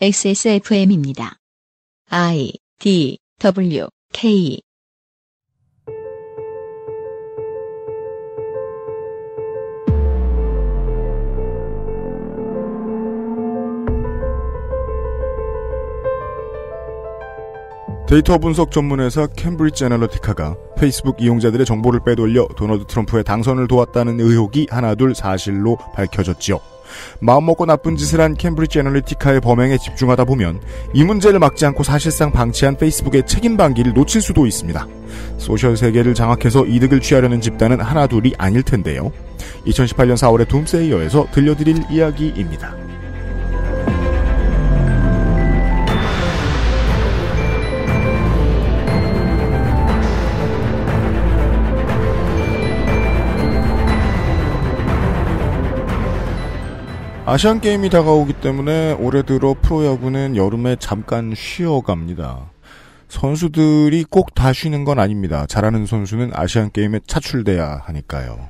XSFM입니다. I D W K 데이터 분석 전문회사 캠브리지 애널리티카가 페이스북 이용자들의 정보를 빼돌려 도널드 트럼프의 당선을 도왔다는 의혹이 하나둘 사실로 밝혀졌지요. 마음먹고 나쁜 짓을 한 캠브리지 애널리티카의 범행에 집중하다 보면 이 문제를 막지 않고 사실상 방치한 페이스북의 책임 방기를 놓칠 수도 있습니다. 소셜 세계를 장악해서 이득을 취하려는 집단은 하나 둘이 아닐 텐데요. 2018년 4월의 둠세이어에서 들려드릴 이야기입니다. 아시안 게임이 다가오기 때문에 올해 들어 프로야구는 여름에 잠깐 쉬어갑니다. 선수들이 꼭 다 쉬는 건 아닙니다. 잘하는 선수는 아시안 게임에 차출돼야 하니까요.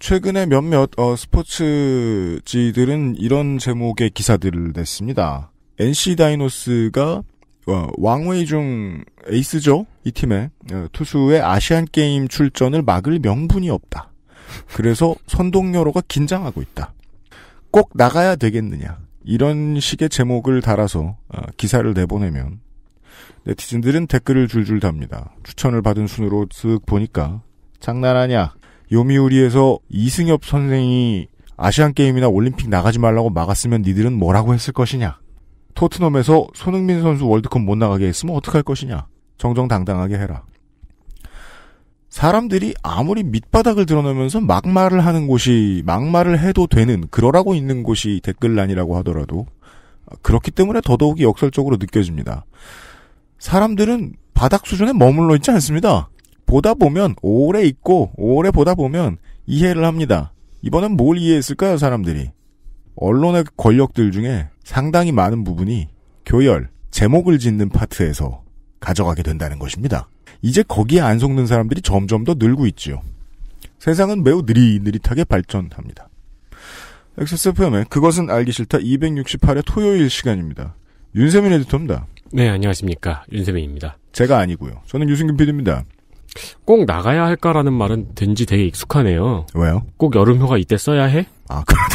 최근에 몇몇 어, 스포츠지들은 이런 제목의 기사들을 냈습니다. NC 다이노스가 어, 왕웨이중 에이스죠 이 팀의 어, 투수의 아시안 게임 출전을 막을 명분이 없다. 그래서 선동여로가 긴장하고 있다. 꼭 나가야 되겠느냐 이런 식의 제목을 달아서 어, 기사를 내보내면 네티즌들은 댓글을 줄줄 답니다. 추천을 받은 순으로 쓱 보니까 장난하냐 요미우리에서 이승엽 선생이 아시안게임이나 올림픽 나가지 말라고 막았으면 니들은 뭐라고 했을 것이냐 토트넘에서 손흥민 선수 월드컵 못 나가게 했으면 어떡할 것이냐 정정당당하게 해라 사람들이 아무리 밑바닥을 드러내면서 막말을 하는 곳이 막말을 해도 되는 그러라고 있는 곳이 댓글란이라고 하더라도 그렇기 때문에 더더욱이 역설적으로 느껴집니다. 사람들은 바닥 수준에 머물러 있지 않습니다. 보다 보면 오래 있고 오래 보다 보면 이해를 합니다. 이번엔 뭘 이해했을까요, 사람들이? 언론의 권력들 중에 상당히 많은 부분이 교열, 제목을 짓는 파트에서 가져가게 된다는 것입니다. 이제 거기에 안 속는 사람들이 점점 더 늘고 있지요. 세상은 매우 느릿느릿하게 발전합니다. XSFM의 그것은 알기 싫다 268의 토요일 시간입니다. 윤세민 에디터입니다. 네, 안녕하십니까. 윤세민입니다. 제가 아니고요. 저는 유승균 PD입니다. 꼭 나가야 할까라는 말은 된지 되게 익숙하네요. 왜요? 꼭 여름휴가 이때 써야 해? 아, 그러다.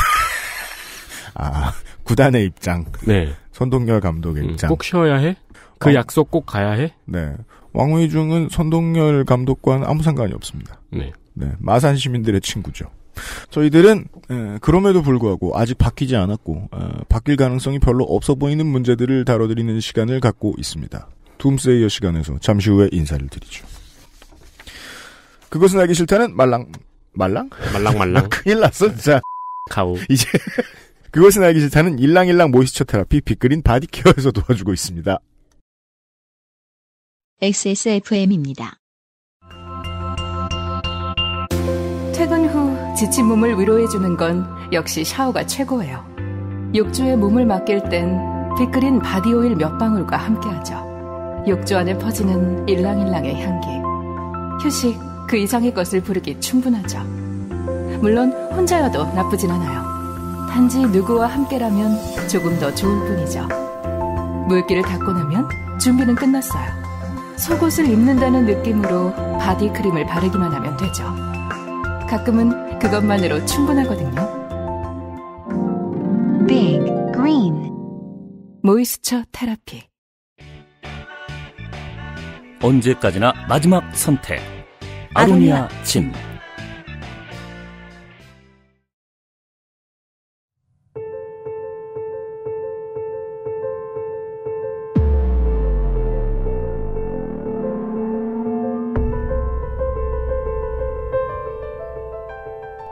아, 구단의 입장. 네. 손동열 감독의 음, 입장. 꼭 쉬어야 해? 그 어. 약속 꼭 가야 해? 네. 왕의중은 선동열 감독과는 아무 상관이 없습니다. 네. 네. 마산 시민들의 친구죠. 저희들은 예, 그럼에도 불구하고 아직 바뀌지 않았고 어, 바뀔 가능성이 별로 없어 보이는 문제들을 다뤄드리는 시간을 갖고 있습니다. 둠세이어 시간에서 잠시 후에 인사를 드리죠. 그것은 알기 싫다는 말랑 말랑 말랑 말랑 큰일 났어 진짜 가오 이제 그것은 알기 싫다는 일랑일랑 모이스처 테라피 빅그린 바디케어에서 도와주고 있습니다. XSFM입니다. 퇴근 후 지친 몸을 위로해주는 건 역시 샤워가 최고예요. 욕조에 몸을 맡길 땐 빅그린 바디오일 몇 방울과 함께하죠. 욕조 안에 퍼지는 일랑일랑의 향기. 휴식, 그 이상의 것을 부르기 충분하죠. 물론 혼자여도 나쁘진 않아요. 단지 누구와 함께라면 조금 더 좋을 뿐이죠. 물기를 닦고 나면 준비는 끝났어요. 속옷을 입는다는 느낌으로 바디크림을 바르기만 하면 되죠. 가끔은 그것만으로 충분하거든요. Big Green 모이스처 테라피 언제까지나 마지막 선택 아로니아 짐.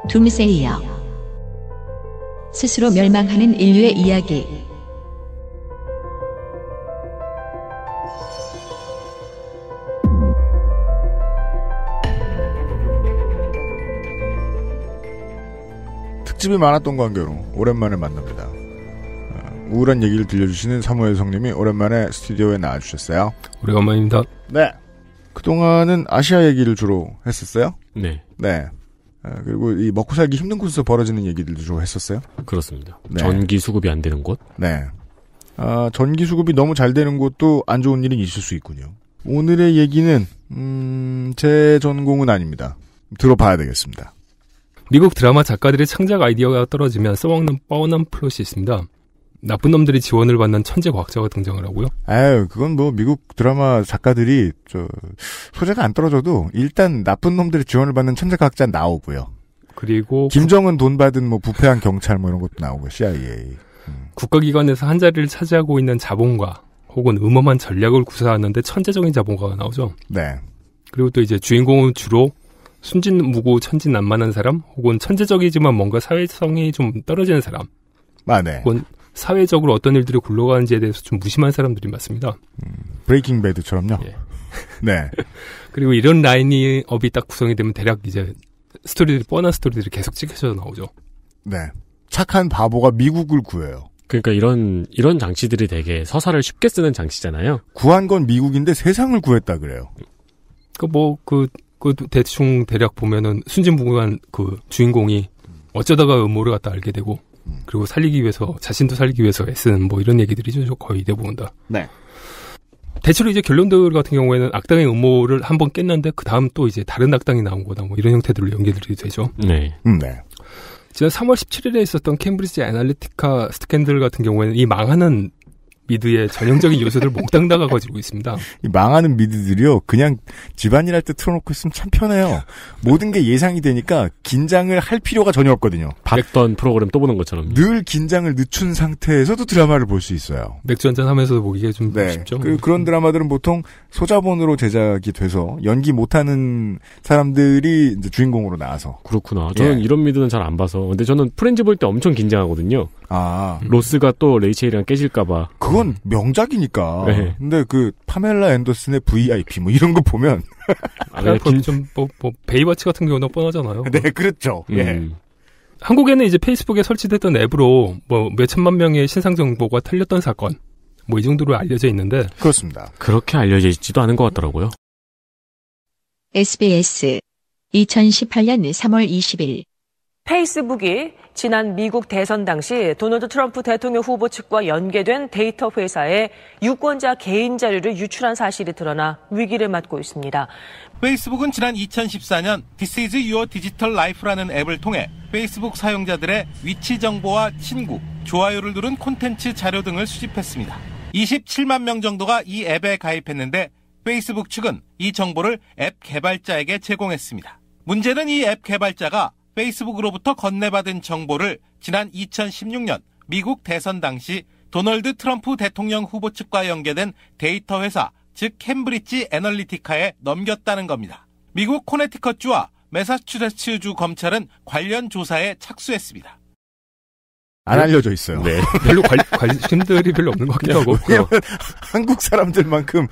둠세이어 스스로 멸망하는 인류의 이야기 특집이 많았던 관계로 오랜만에 만납니다. 어, 우울한 얘기를 들려주시는 사무엘 성님이 오랜만에 스튜디오에 나와주셨어요. 오래간만입니다. 네. 그동안은 아시아 얘기를 주로 했었어요? 네. 네. 아, 그리고 이 먹고 살기 힘든 곳에서 벌어지는 얘기들도 좀 했었어요. 그렇습니다. 네. 전기 수급이 안 되는 곳. 네. 아, 전기 수급이 너무 잘 되는 곳도 안 좋은 일은 있을 수 있군요. 오늘의 얘기는 음, 제 전공은 아닙니다. 들어봐야 되겠습니다. 미국 드라마 작가들의 창작 아이디어가 떨어지면 써먹는 뻔한 플롯이 있습니다. 나쁜 놈들이 지원을 받는 천재 과학자가 등장을 하고요. 아유, 그건 뭐 미국 드라마 작가들이 저 소재가 안 떨어져도 일단 나쁜 놈들이 지원을 받는 천재 과학자 나오고요. 그리고 김정은 돈 받은 뭐 부패한 경찰 뭐 이런 것도 나오고 CIA. 음. 국가기관에서 한 자리를 차지하고 있는 자본가 혹은 음험한 전략을 구사하는데 천재적인 자본가가 나오죠. 네. 그리고 또 이제 주인공은 주로 순진무구 천진난만한 사람 혹은 천재적이지만 뭔가 사회성이 좀 떨어지는 사람. 아, 네. 혹은 사회적으로 어떤 일들이 굴러가는지에 대해서 좀 무심한 사람들이 많습니다. 음, 브레이킹 배드처럼요. 예. 네. 그리고 이런 라인이 업이 딱 구성이 되면 대략 이제 스토리들이 뻔한 스토리들이 계속 찍혀져 나오죠. 네. 착한 바보가 미국을 구해요. 그러니까 이런 이런 장치들이 되게 서사를 쉽게 쓰는 장치잖아요. 구한 건 미국인데 세상을 구했다 그래요. 그 뭐 그 그 대충 대략 보면은 순진무구한 그 주인공이 어쩌다가 음모를 갖다 알게 되고 그리고 살리기 위해서 자신도 살리기 위해서 애쓰는 뭐 이런 얘기들이죠. 거의 대부분 다. 네. 대체로 이제 결론들 같은 경우에는 악당의 음모를 한번 깼는데 그 다음 또 이제 다른 악당이 나온 거다 뭐 이런 형태들로 연계들이 되죠. 네. 음, 네. 지난 3월 17일에 있었던 캠브리지 애널리티카 스캔들 같은 경우에는 이 망하는 미드의 전형적인 요소들을 몽땅 나 가지고 가 있습니다. 망하는 미드들이요. 그냥 집안일 할 때 틀어놓고 있으면 참 편해요. 모든 게 예상이 되니까 긴장을 할 필요가 전혀 없거든요. 봤던 프로그램 또 보는 것처럼. 늘 긴장을 늦춘 상태에서도 드라마를 볼 수 있어요. 맥주 한잔 하면서도 보기가 좀 네. 쉽죠. 그, 그런 드라마들은 보통 소자본으로 제작이 돼서 연기 못하는 사람들이 주인공으로 나와서. 그렇구나. 저는 예. 이런 미드는 잘 안 봐서. 근데 저는 프렌즈 볼 때 엄청 긴장하거든요. 아. 로스가 또 레이첼이랑 깨질까봐. 그거 그건 명작이니까. 네. 근데 그 파멜라 앤더슨의 VIP 뭐 이런 거 보면 아, 네, 좀뭐 뭐, 뭐 베이바치 같은 경우는 뻔하잖아요. 네, 그렇죠. 음. 예. 한국에는 이제 페이스북에 설치됐던 앱으로 뭐 몇천만 명의 신상 정보가 털렸던 사건 뭐 이 정도로 알려져 있는데 그렇습니다. 그렇게 알려져 있지도 않은 것 같더라고요. SBS 2018년 3월 20일 페이스북이 지난 미국 대선 당시 도널드 트럼프 대통령 후보 측과 연계된 데이터 회사에 유권자 개인 자료를 유출한 사실이 드러나 위기를 맞고 있습니다. 페이스북은 지난 2014년 This is your digital life라는 앱을 통해 페이스북 사용자들의 위치 정보와 친구, 좋아요를 누른 콘텐츠 자료 등을 수집했습니다. 27만 명 정도가 이 앱에 가입했는데 페이스북 측은 이 정보를 앱 개발자에게 제공했습니다. 문제는 이 앱 개발자가 페이스북으로부터 건네받은 정보를 지난 2016년 미국 대선 당시 도널드 트럼프 대통령 후보 측과 연계된 데이터 회사 즉 캠브리지 애널리티카에 넘겼다는 겁니다. 미국 코네티컷주와 메사추세츠주 검찰은 관련 조사에 착수했습니다. 안 그 알려져 있어요. 네. 별로 관, 관심들이 별로 없는 것 같기도 하고. 한국 사람들만큼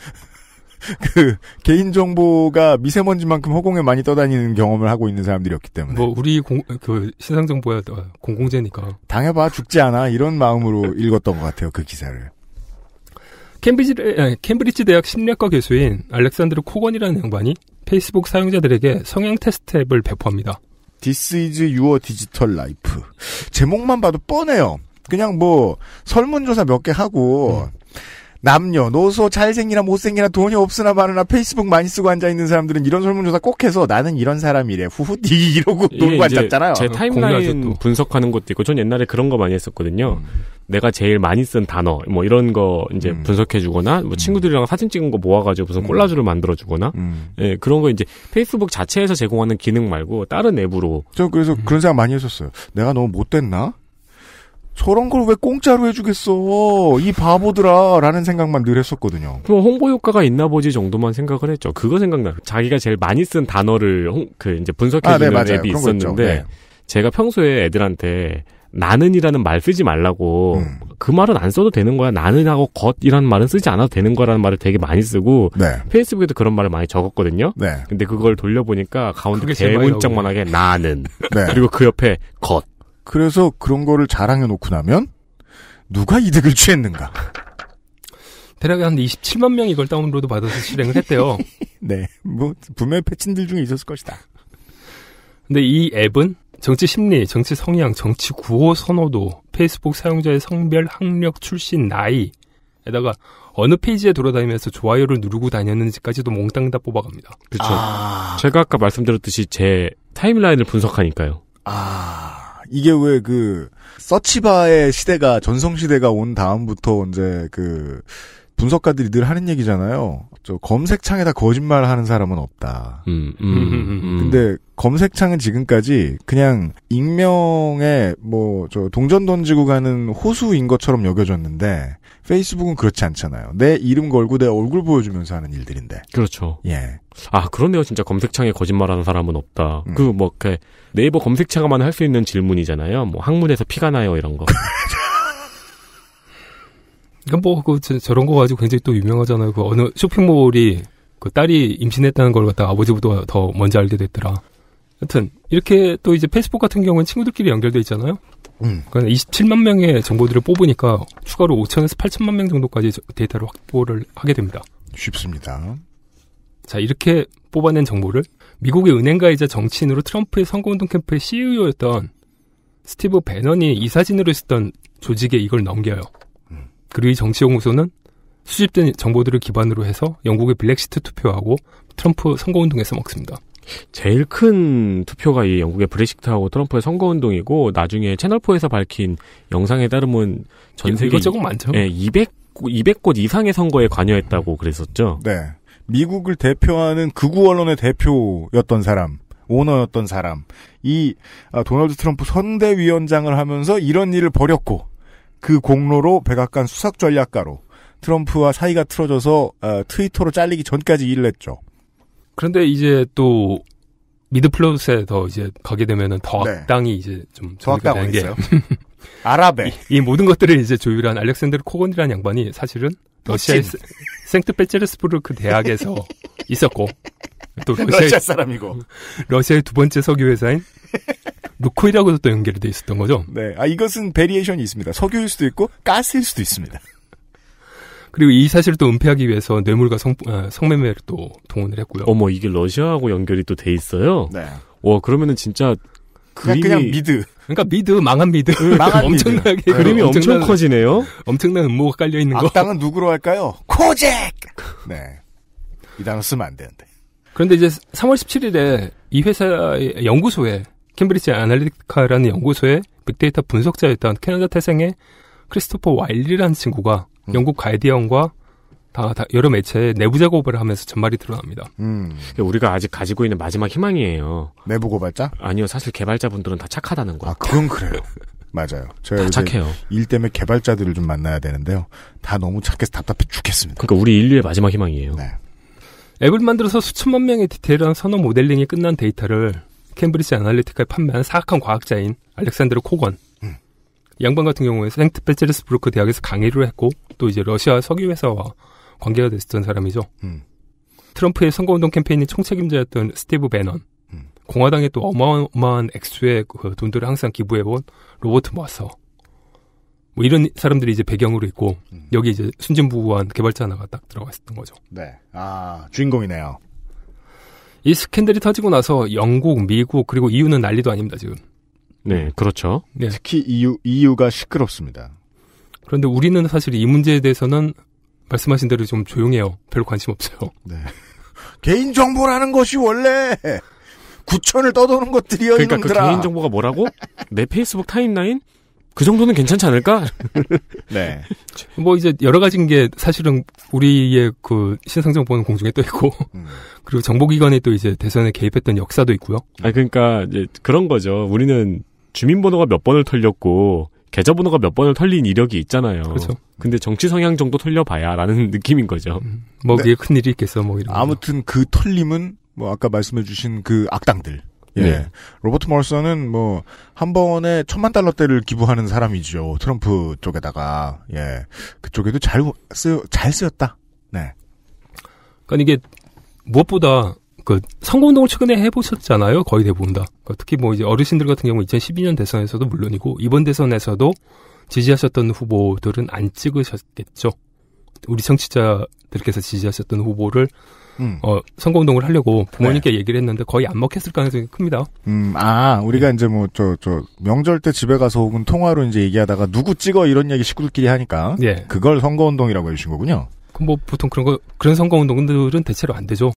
그 개인 정보가 미세먼지만큼 허공에 많이 떠다니는 경험을 하고 있는 사람들이었기 때문에 뭐 우리 공, 그 신상 정보야 어, 공공재니까 당해봐 죽지 않아 이런 마음으로 읽었던 것 같아요 그 기사를. 캠브리지, 캠브리지 대학 심리학과 교수인 알렉산드르 코건이라는 양반이 페이스북 사용자들에게 성향 테스트 앱을 배포합니다. This is your digital life. 제목만 봐도 뻔해요. 그냥 뭐 설문조사 몇 개 하고 음. 남녀노소 잘생기나 못생기나 돈이 없으나 마으나 페이스북 많이 쓰고 앉아있는 사람들은 이런 설문조사 꼭 해서 나는 이런 사람이래 후후디 이러고 놀고 예, 앉았잖아요. 제 그 타임라인 분석하는 것도 있고 전 옛날에 그런 거 많이 했었거든요. 음. 내가 제일 많이 쓴 단어 뭐 이런 거 이제 음. 분석해주거나 뭐 음. 친구들이랑 사진 찍은 거 모아가지고 무슨 음. 콜라주를 만들어주거나 음. 예, 그런 거 이제 페이스북 자체에서 제공하는 기능 말고 다른 앱으로 저 그래서 그런 생각 많이 했었어요. 내가 너무 못됐나? 저런 걸 왜 공짜로 해주겠어. 이 바보들아. 라는 생각만 늘 했었거든요. 그럼 홍보 효과가 있나 보지 정도만 생각을 했죠. 그거 생각나. 요 자기가 제일 많이 쓴 단어를 홍, 그 이제 분석해주는 아, 네, 앱이 있었는데, 네. 제가 평소에 애들한테 나는이라는 말 쓰지 말라고 음. 그 말은 안 써도 되는 거야 나는하고 것이라는 말은 쓰지 않아도 되는 거라는 말을 되게 많이 쓰고 네. 페이스북에도 그런 말을 많이 적었거든요 네. 근데 그걸 돌려보니까 가운데 대문짝만하게 나는 네. 그리고 그 옆에 것 그래서 그런 거를 자랑해 놓고 나면 누가 이득을 취했는가? 대략 한 27만 명이 이걸 다운로드 받아서 실행을 했대요. 네. 뭐, 분명히 패친들 중에 있었을 것이다. 근데 이 앱은 정치 심리, 정치 성향, 정치 구호 선호도, 페이스북 사용자의 성별, 학력, 출신, 나이에다가 어느 페이지에 돌아다니면서 좋아요를 누르고 다녔는지까지도 몽땅 다 뽑아갑니다. 그렇죠. 아... 제가 아까 말씀드렸듯이 제 타임라인을 분석하니까요. 아. 이게 왜 그 서치바의 시대가 전성 시대가 온 다음부터 이제 그 분석가들이 늘 하는 얘기잖아요. 저 검색창에다 거짓말하는 사람은 없다. 음, 음, 음, 근데 검색창은 지금까지 그냥 익명의 뭐 저 동전 던지고 가는 호수인 것처럼 여겨졌는데 페이스북은 그렇지 않잖아요. 내 이름 걸고 내 얼굴 보여주면서 하는 일들인데. 그렇죠. 예. 아 그러네요. 진짜 검색창에 거짓말하는 사람은 없다. 음. 그뭐 네이버 검색창만 할 수 있는 질문이잖아요. 뭐 학문에서 피가 나요 이런 거. 그러니까 뭐, 그, 저런 거 가지고 굉장히 또 유명하잖아요. 그 어느 쇼핑몰이 그 딸이 임신했다는 걸 갖다가 아버지보다 더 먼저 알게 됐더라. 여튼, 이렇게 또 이제 페이스북 같은 경우는 친구들끼리 연결돼 있잖아요. 음. 그러니까 27만 명의 정보들을 뽑으니까 추가로 5천에서 8천만 명 정도까지 데이터를 확보를 하게 됩니다. 쉽습니다. 자, 이렇게 뽑아낸 정보를 미국의 은행가이자 정치인으로 트럼프의 선거운동 캠프의 CEO였던 스티브 베넌이 이 사진으로 있었던 조직에 이걸 넘겨요. 그리고 이 정치연구소는 수집된 정보들을 기반으로 해서 영국의 블랙시트 투표하고 트럼프 선거운동에 서먹습니다 제일 큰 투표가 이 영국의 브렉시트하고 트럼프의 선거운동이고 나중에 채널4에서 밝힌 영상에 따르면 전 세계 이것 많죠. 예, 200, 200곳 이상의 선거에 관여했다고 그랬었죠. 네. 미국을 대표하는 극우 언론의 대표였던 사람. 오너였던 사람, 이 아, 도널드 트럼프 선대위원장을 하면서 이런 일을 벌였고, 그 공로로 백악관 수석 전략가로 트럼프와 사이가 틀어져서 어, 트위터로 잘리기 전까지 일을 했죠. 그런데 이제 또 미드 플러스에 더 이제 가게 되면은 더 네. 악당이 이제 좀더 악당이 있어요. 아랍에 이, 이, 모든 것들을 이제 조율한 알렉산드르 코건이라는 양반이 사실은 러시아의 생트페테르스부르크 그 대학에서 있었고 또 러시아의, 러시아 사람이고 러시아의 두 번째 석유 회사인 루코이라고도 또 연결이 돼 있었던 거죠. 네. 아, 이것은 베리에이션이 있습니다. 석유일 수도 있고 가스일 수도 있습니다. 그리고 이 사실을 또 은폐하기 위해서 뇌물과 성, 아, 성매매를 또 동원을 했고요. 어머, 이게 러시아하고 연결이 또 돼 있어요? 네. 와, 그러면은 진짜 그냥, 그림이... 그냥 미드. 그러니까 미드, 망한 미드. 네, 망한 엄청나게. 미드. 네. 그림이 엄청난, 엄청 커지네요? 엄청난 음모가 깔려있는 거. 악당은 누구로 할까요? 코젝! 네. 이 단어 쓰면 안 되는데. 그런데 이제 3월 17일에 이 회사의 연구소에 캠브리지 아날리티카라는 연구소의 빅데이터 분석자였던 캐나다 태생의 크리스토퍼 와일리라는 친구가 음. 영국 가이디언과 다, 다 여러 매체에 내부 작업을 하면서 전말이 드러납니다. 음. 그러니까 우리가 아직 가지고 있는 마지막 희망이에요. 내부 고발자? 아니요, 사실 개발자분들은 다 착하다는 거. 아, 그건 그래요. 맞아요. 제가 착해요. 일 때문에 개발자들을 좀 만나야 되는데요. 다 너무 착해서 답답해 죽겠습니다. 그러니까 우리 인류의 마지막 희망이에요. 네. 앱을 만들어서 수천만 명의 디테일한 선호 모델링이 끝난 데이터를 캠브리지 아날리티카에 판매한 사악한 과학자인 알렉산드르 코건. 음. 양반 같은 경우에 생트 페테르스부르크 대학에서 강의를 했고 또 이제 러시아 석유회사와 관계가 됐었던 사람이죠. 음. 트럼프의 선거운동 캠페인의 총책임자였던 스티브 베넌. 음. 공화당에 또 어마어마한 액수의 그 돈들을 항상 기부해온 로버트 머서. 뭐 이런 사람들이 이제 배경으로 있고 음. 여기 이제 순진부부한 개발자 하나가 딱 들어갔었던 거죠. 네, 아 주인공이네요. 이 스캔들이 터지고 나서 영국, 미국 그리고 EU는 난리도 아닙니다 지금. 네, 그렇죠. 네. 특히 EU EU가 시끄럽습니다. 그런데 우리는 사실 이 문제에 대해서는 말씀하신 대로 좀 조용해요. 별로 관심 없어요. 네. 개인 정보라는 것이 원래 구천을 떠도는 것들이요. 그러니까 그 개인 정보가 뭐라고? 내 페이스북 타임라인? 그 정도는 괜찮지 않을까? 네. 뭐 이제 여러 가지인 게 사실은 우리의 그 신상정보는 공중에 떠 있고 음. 그리고 정보기관이 또 이제 대선에 개입했던 역사도 있고요. 아 그러니까 이제 그런 거죠. 우리는 주민번호가 몇 번을 털렸고 계좌번호가 몇 번을 털린 이력이 있잖아요. 그렇죠. 근데 정치 성향 정도 털려봐야라는 느낌인 거죠. 음. 뭐 네. 그게 큰 일이 있겠어, 뭐 이런. 아무튼 거. 그 털림은 뭐 아까 말씀해주신 그 악당들. 예. 네. 로버트 멀서는 뭐한 번에 천만 달러대를 기부하는 사람이죠. 트럼프 쪽에다가 예 그쪽에도 잘 쓰여 잘 쓰였다. 네. 그러니까 이게 무엇보다 그 선거운동을 최근에 해보셨잖아요. 거의 대부분 다. 그러니까 특히 뭐 이제 어르신들 같은 경우 2012년 대선에서도 물론이고 이번 대선에서도 지지하셨던 후보들은 안 찍으셨겠죠. 우리 청취자들께서 지지하셨던 후보를 음. 어, 선거운동을 하려고 부모님께 네. 얘기를 했는데 거의 안 먹혔을 가능성이 큽니다. 음, 아, 우리가 이제 뭐, 저, 저, 명절 때 집에 가서 혹은 통화로 이제 얘기하다가 누구 찍어 이런 얘기 식구들끼리 하니까. 예. 그걸 선거운동이라고 해주신 거군요. 뭐, 보통 그런 거, 그런 선거운동들은 대체로 안 되죠.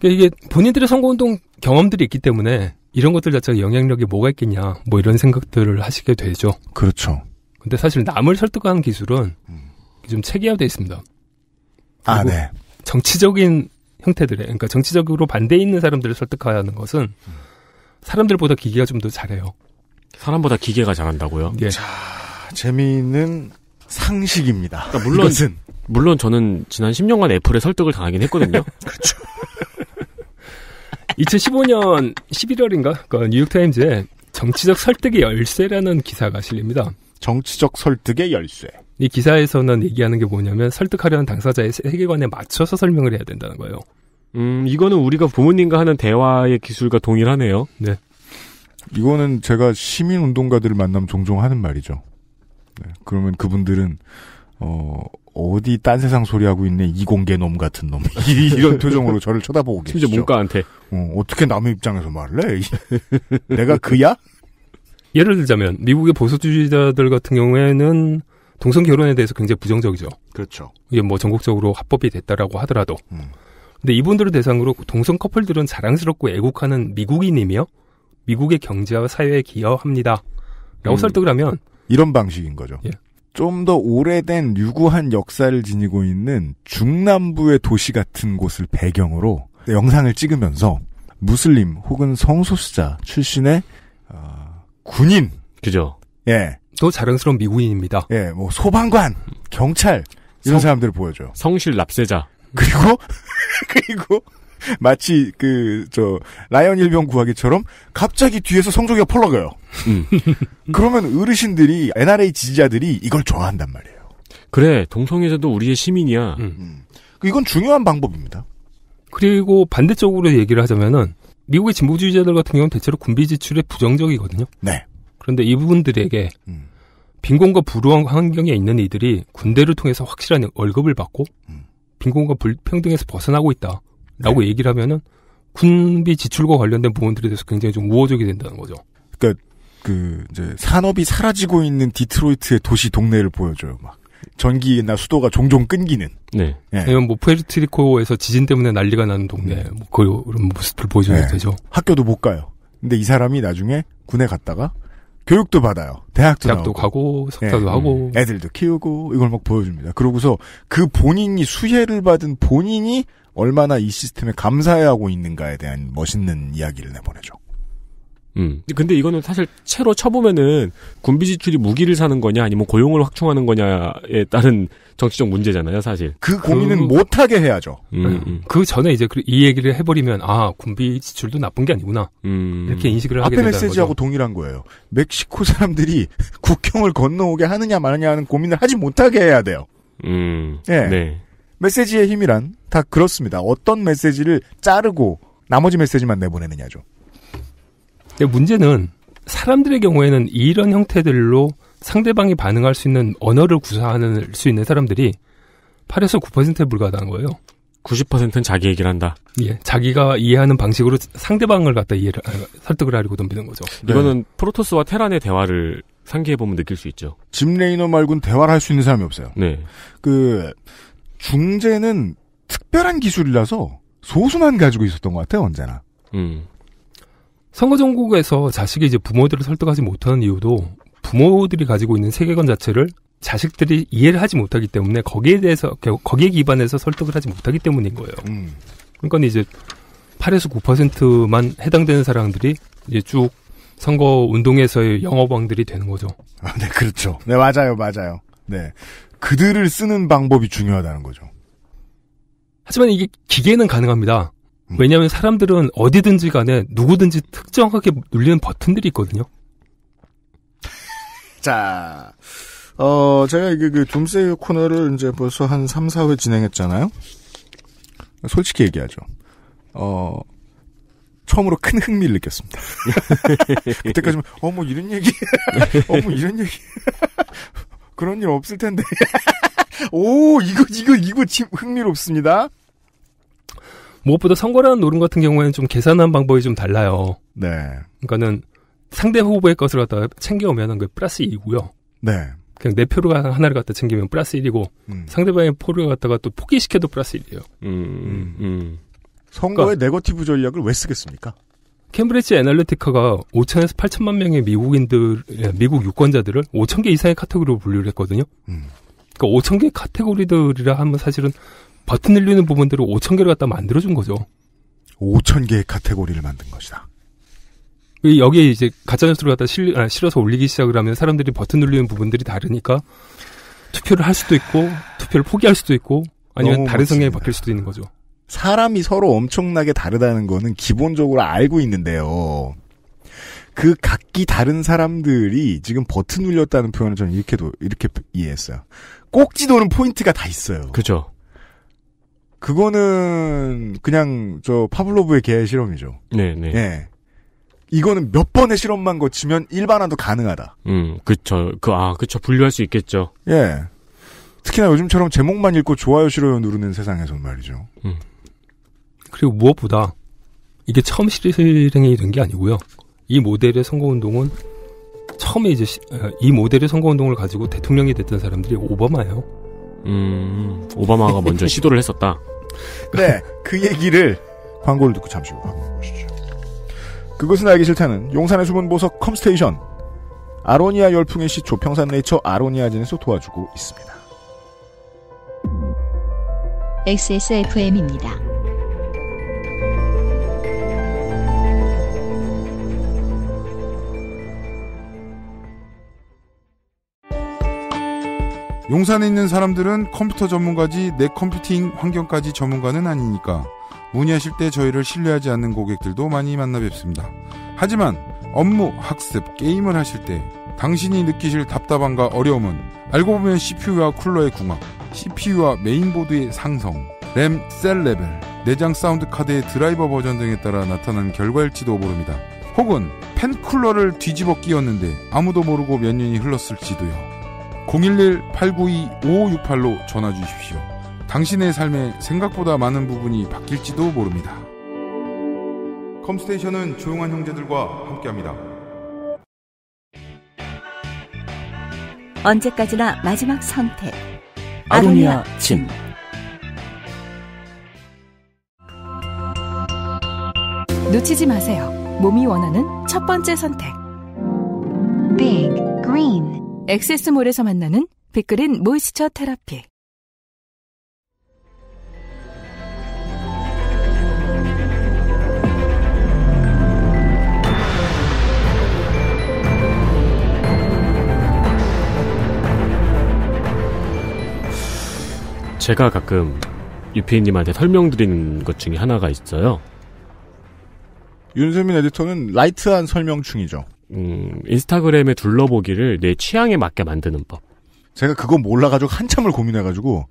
그러니까 이게 본인들의 선거운동 경험들이 있기 때문에 이런 것들 자체가 영향력이 뭐가 있겠냐, 뭐 이런 생각들을 하시게 되죠. 그렇죠. 근데 사실 남을 설득하는 기술은 음. 좀 체계화되어 있습니다. 아, 네. 정치적인 형태들에 그러니까 정치적으로 반대에 있는 사람들을 설득해야 하는 것은 사람들보다 기계가 좀 더 잘해요. 사람보다 기계가 잘한다고요? 예. 자, 재미있는 상식입니다. 그러니까 물론 이것은. 물론 저는 지난 10년간 애플의 설득을 당하긴 했거든요. 그렇죠. 2015년 11월인가? 그 뉴욕타임즈에 정치적 설득의 열쇠라는 기사가 실립니다. 정치적 설득의 열쇠. 이 기사에서는 얘기하는 게 뭐냐면 설득하려는 당사자의 세계관에 맞춰서 설명을 해야 된다는 거예요. 음, 이거는 우리가 부모님과 하는 대화의 기술과 동일하네요. 네. 이거는 제가 시민 운동가들을 만나면 종종 하는 말이죠. 네. 그러면 그분들은 어, 어디 딴 세상 소리하고 있네 이공개 놈 같은 놈 이런 표정으로 저를 쳐다보고 계시죠. 심지어 문과한테 어, 떻게 남의 입장에서 말래? 내가 그야? 예를 들자면 미국의 보수주의자들 같은 경우에는 동성 결혼에 대해서 굉장히 부정적이죠. 그렇죠. 이게 뭐 전국적으로 합법이 됐다라고 하더라도. 음. 근데 이분들을 대상으로 동성 커플들은 자랑스럽고 애국하는 미국인이며 미국의 경제와 사회에 기여합니다. 라고 음, 설득을 하면 이런 방식인 거죠. 예. 좀더 오래된 유구한 역사를 지니고 있는 중남부의 도시 같은 곳을 배경으로 영상을 찍으면서 무슬림 혹은 성소수자 출신의 어, 군인 그죠 예또 자랑스러운 미국인입니다. 예, 뭐 소방관, 경찰 이런 성, 사람들을 보여줘요. 성실 납세자. 그리고 그리고 마치 그 저 라이언 일병 구하기처럼 갑자기 뒤에서 성조기가 펄럭여요. 음. 그러면 어르신들이 NRA 지지자들이 이걸 좋아한단 말이에요. 그래 동성애자도 우리의 시민이야. 음. 그 이건 중요한 방법입니다. 그리고 반대쪽으로 얘기를 하자면은 미국의 진보주의자들 같은 경우는 대체로 군비 지출에 부정적이거든요. 네. 그런데 이분들에게 음. 빈곤과 불우한 환경에 있는 이들이 군대를 통해서 확실한 월급을 받고 음. 빈곤과 불평등에서 벗어나고 있다라고 네. 얘기를 하면은 군비 지출과 관련된 부분들에 대해서 굉장히 좀 우호적이 된다는 거죠. 그러니까 그 이제 산업이 사라지고 있는 디트로이트의 도시 동네를 보여줘요. 막 전기나 수도가 종종 끊기는. 네. 네. 네. 뭐 푸에르트리코에서 지진 때문에 난리가 나는 동네 네. 뭐 그런 모습을 보여줘야 네. 예. 되죠. 학교도 못 가요. 근데 이 사람이 나중에 군에 갔다가 교육도 받아요. 대학도, 대학도 가고 석사도 예, 하고 애들도 키우고 이걸 막 보여줍니다. 그러고서 그 본인이 수혜를 받은 본인이 얼마나 이 시스템에 감사해하고 있는가에 대한 멋있는 이야기를 내보내죠. 음. 근데 이거는 사실 채로 쳐보면은 군비 지출이 무기를 사는 거냐 아니면 고용을 확충하는 거냐에 따른 정치적 문제잖아요, 사실. 그 고민은 그... 못하게 해야죠. 음, 네. 음. 그 전에 이제 그 이 얘기를 해버리면 아 군비 지출도 나쁜 게 아니구나 음. 이렇게 인식을 하게 된다는 거죠. 앞에 메시지하고 동일한 거예요. 멕시코 사람들이 국경을 건너오게 하느냐 마느냐 하는 고민을 하지 못하게 해야 돼요. 음. 네. 네. 메시지의 힘이란 다 그렇습니다. 어떤 메시지를 자르고 나머지 메시지만 내보내느냐죠. 근데 문제는 사람들의 경우에는 이런 형태들로 상대방이 반응할 수 있는 언어를 구사하는 수 있는 사람들이 8에서 9%에 불과하다는 거예요. 90%는 자기 얘기를 한다. 예, 자기가 이해하는 방식으로 상대방을 갖다 이해를 아, 설득을 하려고 덤비는 거죠. 네. 이거는 네. 프로토스와 테란의 대화를 상기해 보면 느낄 수 있죠. 짐 레이너 말곤 대화를 할 수 있는 사람이 없어요. 네. 그 중재는 특별한 기술이라서 소수만 가지고 있었던 것 같아요, 언제나. 음. 선거정국에서 자식이 이제 부모들을 설득하지 못하는 이유도 부모들이 가지고 있는 세계관 자체를 자식들이 이해를 하지 못하기 때문에 거기에 대해서 거기에 기반해서 설득을 하지 못하기 때문인 거예요. 음. 그러니까 이제 8에서 9%만 해당되는 사람들이 이제 쭉 선거 운동에서의 영어방들이 되는 거죠. 아, 네, 그렇죠. 네, 맞아요, 맞아요. 네, 그들을 쓰는 방법이 중요하다는 거죠. 하지만 이게 기계는 가능합니다. 음. 왜냐하면 사람들은 어디든지 간에 누구든지 특정하게 눌리는 버튼들이 있거든요. 자, 어, 제가 이게 그 둠세이 코너를 이제 벌써 한 3, 4회 진행했잖아요? 솔직히 얘기하죠. 어, 처음으로 큰 흥미를 느꼈습니다. 그때까지만 어, 머 뭐 이런 얘기, 어, 머 뭐 이런 얘기. 그런 일 없을 텐데. 오, 이거, 이거, 이거 흥미롭습니다. 무엇보다 선거라는 노름 같은 경우에는 좀 계산한 방법이 좀 달라요. 네. 그러니까는 상대 후보의 것을 갖다 챙겨오면은 그 플러스 2고요. 네. 그냥 내 표를 하나를 갖다 챙기면 플러스 1이고 음. 상대방의 표를 갖다가 또 포기시켜도 플러스 1이에요. 음 음, 음, 음. 선거의 그러니까 네거티브 전략을 왜 쓰겠습니까? 캠브리지 애널리티카가 5천에서 8천만 명의 미국인들, 예, 미국 유권자들을 5천 개 이상의 카테고리로 분류를 했거든요. 음. 그러니까 5천 개 카테고리들이라 하면 사실은 버튼 늘리는 부분들을 5천 개를 갖다 만들어준 거죠. 5천 개의 카테고리를 만든 것이다. 여기에 이제 가짜뉴스를 갖다 실, 아, 실어서 올리기 시작을 하면 사람들이 버튼 눌리는 부분들이 다르니까 투표를 할 수도 있고 투표를 포기할 수도 있고 아니면 다른 성향이 바뀔 수도 있는 거죠. 사람이 서로 엄청나게 다르다는 거는 기본적으로 알고 있는데요. 그 각기 다른 사람들이 지금 버튼 눌렸다는 표현을 저는 이렇게도 이렇게 이해했어요. 꼭지도는 포인트가 다 있어요. 그죠. 그거는 그냥 저 파블로브의 개 실험이죠. 네, 네. 예. 이거는 몇 번의 실험만 거치면 일반화도 가능하다. 음, 그쵸. 그, 아, 그쵸. 분류할 수 있겠죠. 예. 특히나 요즘처럼 제목만 읽고 좋아요, 싫어요 누르는 세상에선 말이죠. 음. 그리고 무엇보다 이게 처음 실행이 된 게 아니고요. 이 모델의 선거운동은 처음에 이제 시, 어, 이 모델의 선거운동을 가지고 대통령이 됐던 사람들이 오바마예요. 음, 오바마가 먼저 시도를 했었다. 네, 그 얘기를 광고를 듣고 잠시 후 확인해 보시죠. 그것은 알기 싫다는 용산의 숨은 보석 컴스테이션. 아로니아 열풍의 시초 평산 네이처 아로니아진에서 도와주고 있습니다. XSFM입니다. 용산에 있는 사람들은 컴퓨터 전문가지 내 컴퓨팅 환경까지 전문가는 아니니까 문의하실 때 저희를 신뢰하지 않는 고객들도 많이 만나 뵙습니다. 하지만 업무, 학습, 게임을 하실 때 당신이 느끼실 답답함과 어려움은 알고 보면 CPU와 쿨러의 궁합, CPU와 메인보드의 상성, 램, 셀 레벨, 내장 사운드 카드의 드라이버 버전 등에 따라 나타난 결과일지도 모릅니다. 혹은 팬 쿨러를 뒤집어 끼웠는데 아무도 모르고 몇 년이 흘렀을지도요. 011-892-5568로 전화 주십시오. 당신의 삶에 생각보다 많은 부분이 바뀔지도 모릅니다. 컴스테이션은 조용한 형제들과 함께합니다. 언제까지나 마지막 선택. 아로니아 침. 놓치지 마세요. 몸이 원하는 첫 번째 선택. Big Green 엑세스몰에서 만나는 빅그린 모이스처 테라피 제가 가끔 유피님한테 설명드리는 것 중에 하나가 있어요. 윤세민 에디터는 라이트한 설명충이죠. 음, 인스타그램의 둘러보기를 내 취향에 맞게 만드는 법. 제가 그거 몰라가지고 한참을 고민해가지고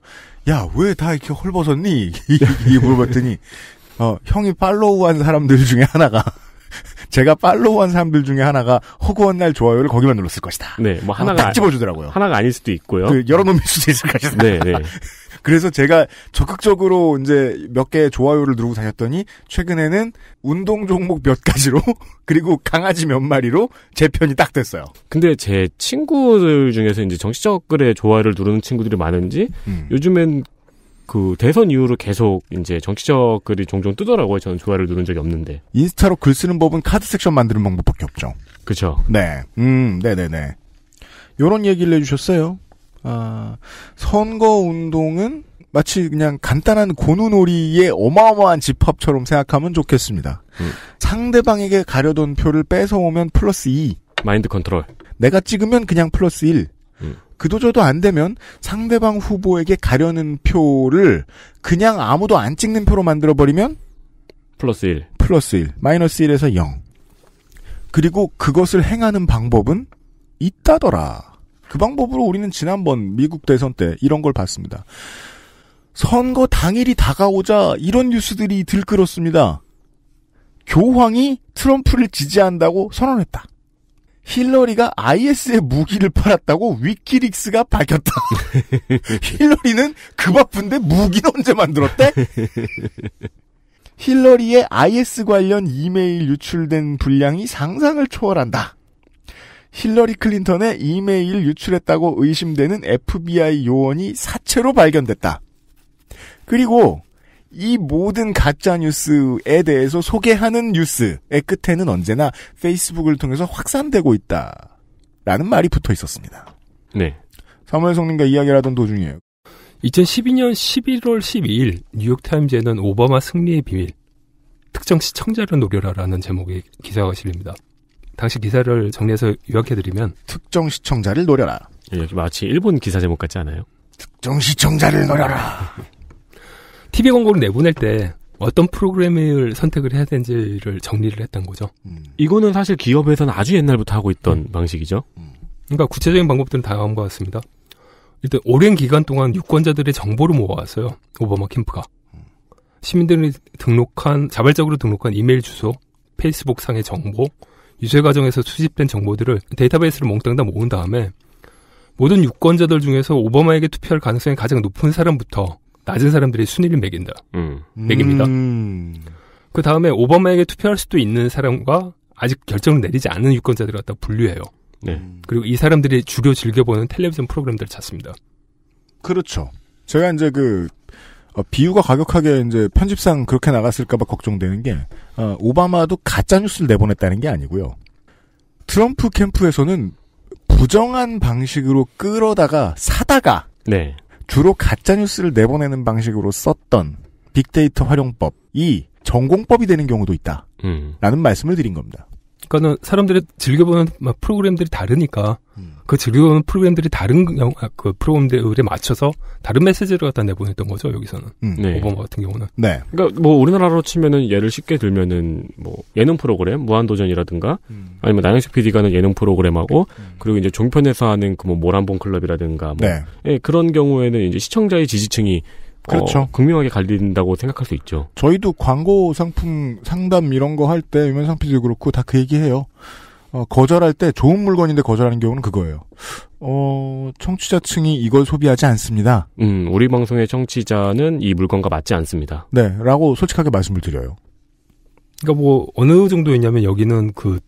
야 왜 다 이렇게 헐벗었니? 이 물어봤더니 어, 형이 팔로우한 사람들 중에 하나가 제가 팔로우한 사람들 중에 하나가 허구한 날 좋아요를 거기만 눌렀을 것이다. 네, 뭐 아, 하나가 딱 집어주더라고요. 하나가 아닐 수도 있고요. 그 열어놓을 수도 있을 것이다. 네, 네. 그래서 제가 적극적으로 이제 몇 개 좋아요를 누르고 다녔더니 최근에는 운동 종목 몇 가지로 그리고 강아지 몇 마리로 제 편이 딱 됐어요. 근데 제 친구들 중에서 이제 정치적 글에 좋아요를 누르는 친구들이 많은지 음. 요즘엔 그 대선 이후로 계속 이제 정치적 글이 종종 뜨더라고요. 저는 좋아요를 누른 적이 없는데. 인스타로 글 쓰는 법은 카드 섹션 만드는 방법밖에 없죠. 그렇죠. 네. 음, 네, 네, 네. 요런 얘기를 해 주셨어요. 아, 선거 운동은 마치 그냥 간단한 고누놀이의 어마어마한 집합처럼 생각하면 좋겠습니다. 음. 상대방에게 가려던 표를 뺏어오면 플러스 2. 마인드 컨트롤. 내가 찍으면 그냥 플러스 1. 그도저도 안 되면 상대방 후보에게 가려는 표를 그냥 아무도 안 찍는 표로 만들어버리면 플러스 1. 플러스 1. 마이너스 1에서 0. 그리고 그것을 행하는 방법은 있다더라. 그 방법으로 우리는 지난번 미국 대선 때 이런 걸 봤습니다. 선거 당일이 다가오자 이런 뉴스들이 들끓었습니다. 교황이 트럼프를 지지한다고 선언했다. 힐러리가 IS의 무기를 팔았다고 위키릭스가 밝혔다. 힐러리는 그 바쁜데 무기는 언제 만들었대? 힐러리의 IS 관련 이메일 유출된 분량이 상상을 초월한다. 힐러리 클린턴의 이메일 유출했다고 의심되는 FBI 요원이 사체로 발견됐다. 그리고 이 모든 가짜 뉴스에 대해서 소개하는 뉴스의 끝에는 언제나 페이스북을 통해서 확산되고 있다. 라는 말이 붙어 있었습니다. 네. 사무엘 성님과 이야기를 하던 도중이에요. 2012년 11월 12일 뉴욕타임즈에는 오바마 승리의 비밀 특정 시청자를 노려라라는 제목의 기사가 실립니다. 당시 기사를 정리해서 요약해드리면 특정 시청자를 노려라. 예, 마치 일본 기사 제목 같지 않아요? 특정 시청자를 노려라. TV 광고를 내보낼 때 어떤 프로그램을 선택을 해야 되는지를 정리를 했던 거죠. 음. 이거는 사실 기업에서는 아주 옛날부터 하고 있던 음. 방식이죠. 음. 그러니까 구체적인 방법들은 다음과 같습니다. 일단 오랜 기간 동안 유권자들의 정보를 모아왔어요. 오바마 캠프가. 음. 시민들이 등록한 자발적으로 등록한 이메일 주소, 페이스북 상의 정보, 유세 과정에서 수집된 정보들을 데이터베이스를 몽땅 다 모은 다음에 모든 유권자들 중에서 오바마에게 투표할 가능성이 가장 높은 사람부터 낮은 사람들이 순위를 매긴다. 음. 매깁니다. 음. 그 다음에 오바마에게 투표할 수도 있는 사람과 아직 결정을 내리지 않은 유권자들을 갖다 분류해요. 네. 음. 그리고 이 사람들이 주로 즐겨보는 텔레비전 프로그램들을 찾습니다. 그렇죠. 제가 이제 그 어, 비유가 과격하게 이제 편집상 그렇게 나갔을까봐 걱정되는 게 어, 오바마도 가짜 뉴스를 내보냈다는 게 아니고요. 트럼프 캠프에서는 부정한 방식으로 끌어다가 사다가 네. 주로 가짜 뉴스를 내보내는 방식으로 썼던 빅데이터 활용법이 전공법이 되는 경우도 있다. 음. 라는 음. 말씀을 드린 겁니다. 그러니까는 사람들이 즐겨보는 프로그램들이 다르니까 음. 그즐겨오 프로그램들이 다른 아, 그 프로그램들에 맞춰서 다른 메시지를 갖다 내보냈던 거죠 여기서는 음. 네. 오바마 같은 경우는. 네. 그러니까 뭐 우리나라로 치면은 예를 쉽게 들면은 뭐 예능 프로그램 무한도전이라든가 음. 아니면 나영식 PD가 하는 예능 프로그램하고 음. 그리고 이제 종편에서 하는 그뭐 모란봉 클럽이라든가 뭐 네. 예, 그런 경우에는 이제 시청자의 지지층이 어, 그렇죠. 어, 극명하게 갈린다고 생각할 수 있죠. 저희도 광고 상품 상담 이런 거 할 때 유면상 PD도 그렇고 다 그 얘기해요. 어, 거절할 때 좋은 물건인데 거절하는 경우는 그거예요. 어, 청취자층이 이걸 소비하지 않습니다. 음, 우리 방송의 청취자는 이 물건과 맞지 않습니다. 네, 라고 솔직하게 말씀을 드려요. 그러니까 뭐 어느 정도였냐면 여기는 그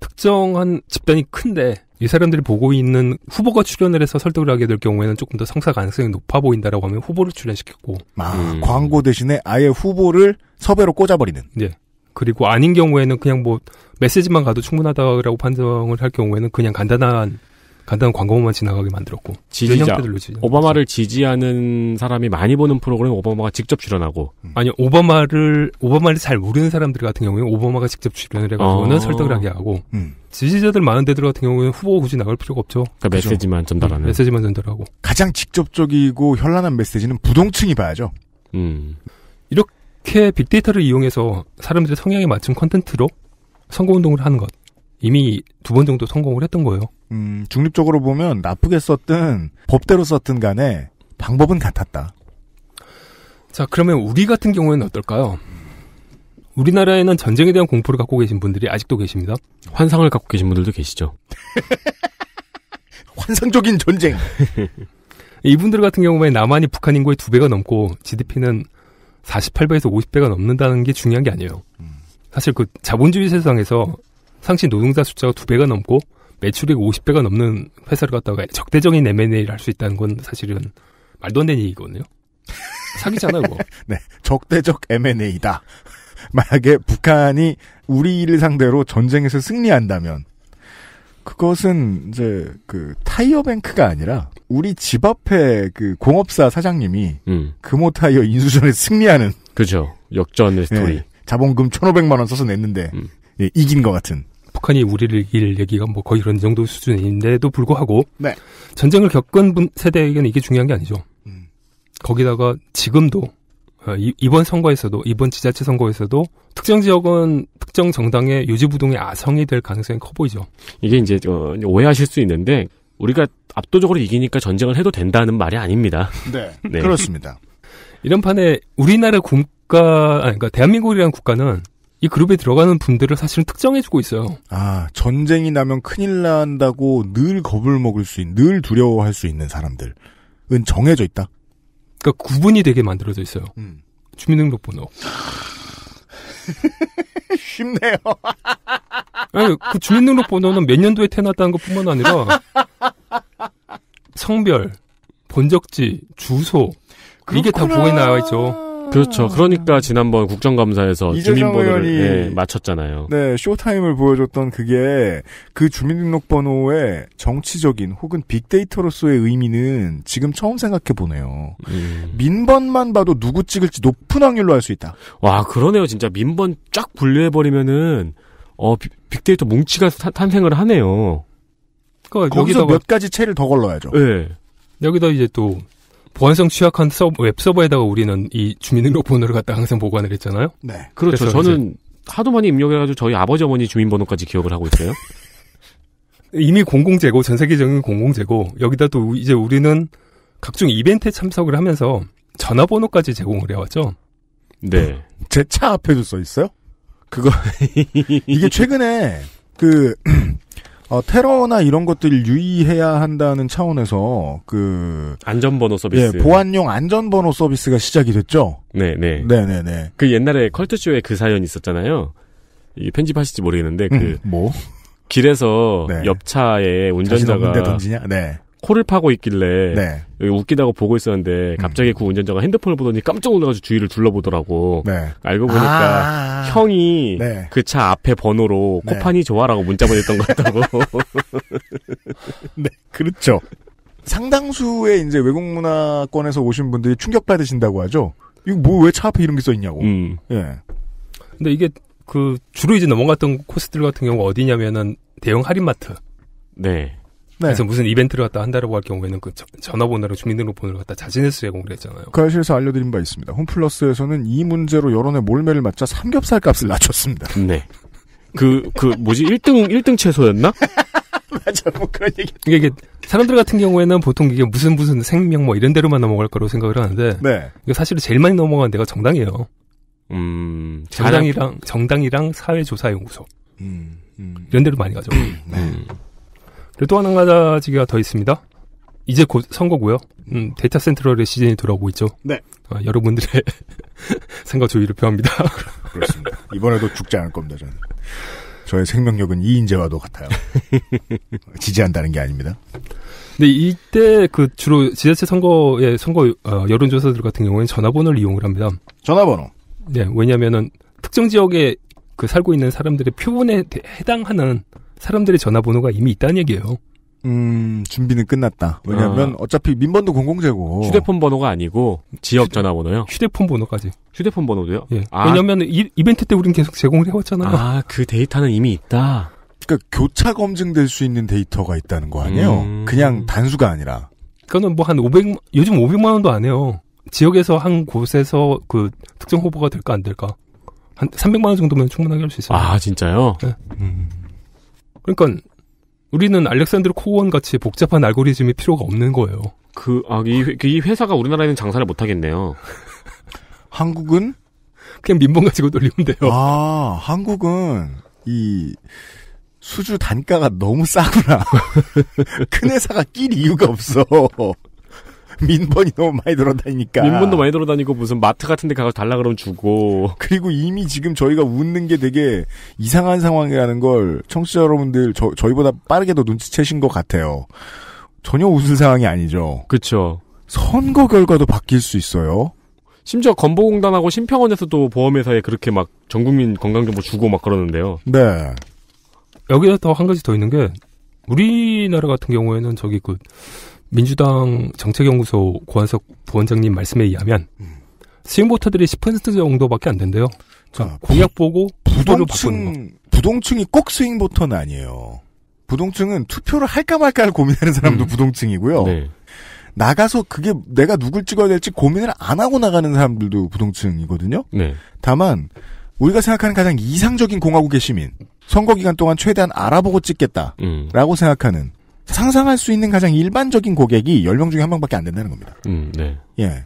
특정한 집단이 큰데 이 사람들이 보고 있는 후보가 출연을 해서 설득을 하게 될 경우에는 조금 더 성사 가능성이 높아 보인다라고 하면 후보를 출연시켰고 아, 음. 광고 대신에 아예 후보를 섭외로 꽂아버리는 예. 그리고 아닌 경우에는 그냥 뭐 메시지만 가도 충분하다라고 판정을 할 경우에는 그냥 간단한 간단한 광고만 지나가게 만들었고 지지자 오바마를 지지하는 사람이 많이 보는 프로그램 오바마가 직접 출연하고 음. 아니 오바마를 오바마를 잘 모르는 사람들 같은 경우에 오바마가 직접 출연을 해가지고는 아~ 설득을 하게 하고 음. 지지자들 많은 데들 같은 경우에는 후보 굳이 나갈 필요가 없죠 그러니까 그렇죠. 메시지만 전달하는 음, 메시지만 전달하고 가장 직접적이고 현란한 메시지는 부동층이 봐야죠 음. 이렇게 빅데이터를 이용해서 사람들의 성향에 맞춘 컨텐츠로 선거운동을 하는 것. 이미 두 번 정도 성공을 했던 거예요. 음, 중립적으로 보면 나쁘게 썼든 법대로 썼든 간에 방법은 같았다. 자, 그러면 우리 같은 경우에는 어떨까요? 우리나라에는 전쟁에 대한 공포를 갖고 계신 분들이 아직도 계십니다. 환상을 갖고 계신 분들도 계시죠. 환상적인 전쟁. 이분들 같은 경우에 남한이 북한 인구의 두 배가 넘고 GDP는 48배에서 50배가 넘는다는 게 중요한 게 아니에요. 음. 사실 그 자본주의 세상에서 상시 노동자 숫자가 2배가 넘고 매출액 50배가 넘는 회사를 갖다가 적대적인 M&A를 할 수 있다는 건 사실은 말도 안 되는 얘기거든요. 사기잖아요, 뭐. 네. 적대적 M&A다. 만약에 북한이 우리를 상대로 전쟁에서 승리한다면 그것은 이제 그 타이어 뱅크가 아니라 우리 집 앞에 그 공업사 사장님이 음. 금호 타이어 인수전에 승리하는 그죠 역전의 네, 스토리 네. 자본금 1,500만 원 써서 냈는데 음. 네, 이긴 것 같은 북한이 우리를 이길 얘기가 뭐 거의 그런 정도 수준인데도 불구하고 네. 전쟁을 겪은 분 세대에게는 이게 중요한 게 아니죠. 음. 거기다가 지금도 어, 이번 선거에서도 이번 지자체 선거에서도 특정 지역은 특정 정당의 유지부동의 아성이 될 가능성이 커 보이죠. 이게 이제 어, 오해하실 수 있는데 우리가 압도적으로 이기니까 전쟁을 해도 된다는 말이 아닙니다. 네, 네. 그렇습니다. 이런 판에 우리나라 국가 아니 그러니까 대한민국이라는 국가는 이 그룹에 들어가는 분들을 사실은 특정해주고 있어요. 아 전쟁이 나면 큰일 난다고 늘 겁을 먹을 수 있는 늘 두려워할 수 있는 사람들은 정해져 있다. 그러니까 구분이 되게 만들어져 있어요. 음. 주민등록번호. 쉽네요. 아니, 그 주민등록번호는 몇 년도에 태어났다는 것뿐만 아니라 성별, 본적지, 주소 그렇구나. 이게 다 보에 나와 있죠. 그렇죠. 그러니까 지난번 국정감사에서 주민번호를 예, 맞췄잖아요. 네, 쇼타임을 보여줬던 그게 그 주민등록번호의 정치적인 혹은 빅데이터로서의 의미는 지금 처음 생각해 보네요. 음. 민번만 봐도 누구 찍을지 높은 확률로 알수 있다. 와, 그러네요. 진짜 민번 쫙 분류해 버리면은 어 빅데이터 뭉치가 탄생을 하네요. 그러니까 거기서 몇 가지 채를 더 걸러야죠. 네. 여기다 이제 또 보안성 취약한 서브, 웹 서버에다가 우리는 이 주민등록 번호를 갖다 항상 보관을 했잖아요. 네, 그렇죠. 저는 하도 많이 입력해가지고 저희 아버지 어머니 주민번호까지 기억을 하고 있어요. 이미 공공재고 전 세계적인 공공재고 여기다 또 이제 우리는 각종 이벤트에 참석을 하면서 전화번호까지 제공을 해왔죠. 네. 제 차 앞에도 써 있어요? 그거 이게 최근에 그 어, 테러나 이런 것들 유의해야 한다는 차원에서 그 안전번호 예, 서비스, 예, 보안용 안전번호 서비스가 시작이 됐죠. 네, 네, 네, 네, 네. 그 옛날에 컬트 쇼에 그 사연 있었잖아요. 이 편집하실지 모르겠는데 그 음, 그 뭐. 길에서 네. 옆차에 운전자가 네. 코를 파고 있길래 네. 웃기다고 보고 있었는데 갑자기 음. 그 운전자가 핸드폰을 보더니 깜짝 놀라가지고 주위를 둘러보더라고. 네. 알고 보니까 아~ 형이 네. 그차 앞에 번호로 네. 코판이 좋아라고 문자 보냈던 것 같다고. 네, 그렇죠. 상당수의 이제 외국 문화권에서 오신 분들이 충격 받으신다고 하죠. 이거 뭐 왜 차 앞에 이런 게 써 있냐고. 음. 예. 근데 이게 그 주로 이제 넘어갔던 코스들 같은 경우 가 어디냐면은 대형 할인마트. 네. 네. 그래서 무슨 이벤트를 갖다 한다라고 할 경우에는 그 전화번호랑 주민등록번호를 갖다 자진했서 제공을 했잖아요. 그 사실에서 알려드린 바 있습니다. 홈플러스에서는 이 문제로 여론의 몰매를 맞자 삼겹살 값을 낮췄습니다. 네. 그, 그, 뭐지, 1등, 1등 채소였나? 맞아, 뭐 그런 얘기. 이게, 이게, 사람들 같은 경우에는 보통 이게 무슨 무슨 생명 뭐 이런 데로만 넘어갈 거라고 생각을 하는데. 네. 이거 사실은 제일 많이 넘어간 데가 정당이에요. 음, 정당이랑, 정당이랑 사회조사연구소. 음, 음. 이런 데로 많이 가죠. 음, 네. 음. 그리고 또 하나 가지가 더 있습니다. 이제 곧 선거고요. 음, 데이터 센트럴의 시즌이 돌아오고 있죠. 네. 아, 여러분들의 생각 조의를 표합니다. 그렇습니다. 이번에도 죽지 않을 겁니다, 저는. 저의 생명력은 이인재와도 같아요. 지지한다는 게 아닙니다. 근데 이때 그 주로 지자체 선거의 선거 어, 여론조사들 같은 경우에는 전화번호를 이용을 합니다. 전화번호. 네, 왜냐면은 특정 지역에 그 살고 있는 사람들의 표본에 해당하는 사람들의 전화번호가 이미 있다는 얘기예요. 음, 준비는 끝났다. 왜냐면 하 어. 차피 민번도 공공재고. 휴대폰 번호가 아니고 지역 전화번호요? 휴대폰 번호까지. 휴대폰 번호도요? 예. 아. 왜냐면 이벤트 때 우린 계속 제공을 해왔잖아요. 아, 그 데이터는 이미 있다. 그러니까 교차 검증될 수 있는 데이터가 있다는 거 아니에요? 음. 그냥 단수가 아니라. 그거는 뭐한 500, 요즘 500만 원도 안 해요. 지역에서 한 곳에서 그 특정 후보가 될까 안 될까. 한 300만 원 정도면 충분하게 할 수 있어요. 아, 진짜요? 네. 음. 그러니까 우리는 알렉산드르 코원 같이 복잡한 알고리즘이 필요가 없는 거예요. 그, 아, 이, 그 이 회사가 우리나라에는 장사를 못하겠네요. 한국은? 그냥 민본 가지고 돌리면 돼요. 아, 한국은 이 수주 단가가 너무 싸구나. 큰 회사가 낄 이유가 없어. 민번이 너무 많이 돌아다니니까. 민번도 많이 돌아다니고 무슨 마트 같은 데 가서 달라 그러면 주고. 그리고 이미 지금 저희가 웃는 게 되게 이상한 상황이라는 걸 청취자 여러분들 저, 저희보다 빠르게 도 눈치채신 것 같아요. 전혀 웃을 상황이 아니죠. 그렇죠. 선거 결과도 바뀔 수 있어요. 심지어 건보공단하고 심평원에서도 보험회사에 그렇게 막 전국민 건강정보 주고 막 그러는데요. 네. 여기서 더 한 가지 더 있는 게 우리나라 같은 경우에는 저기 그 민주당 정책연구소 고한석 부원장님 말씀에 의하면 음. 스윙보터들이 10% 정도밖에 안된대요 자, 그러니까 공약 보고 부도를 바꾸는 거. 부동층이 꼭 스윙보터는 아니에요. 부동층은 투표를 할까 말까를 고민하는 사람도 음. 부동층이고요. 네. 나가서 그게 내가 누굴 찍어야 될지 고민을 안 하고 나가는 사람들도 부동층이거든요. 네. 다만 우리가 생각하는 가장 이상적인 공화국의 시민, 선거 기간 동안 최대한 알아보고 찍겠다라고 음. 생각하는 상상할 수 있는 가장 일반적인 고객이 10명 중에 한 명밖에 안 된다는 겁니다. 음, 네. 예.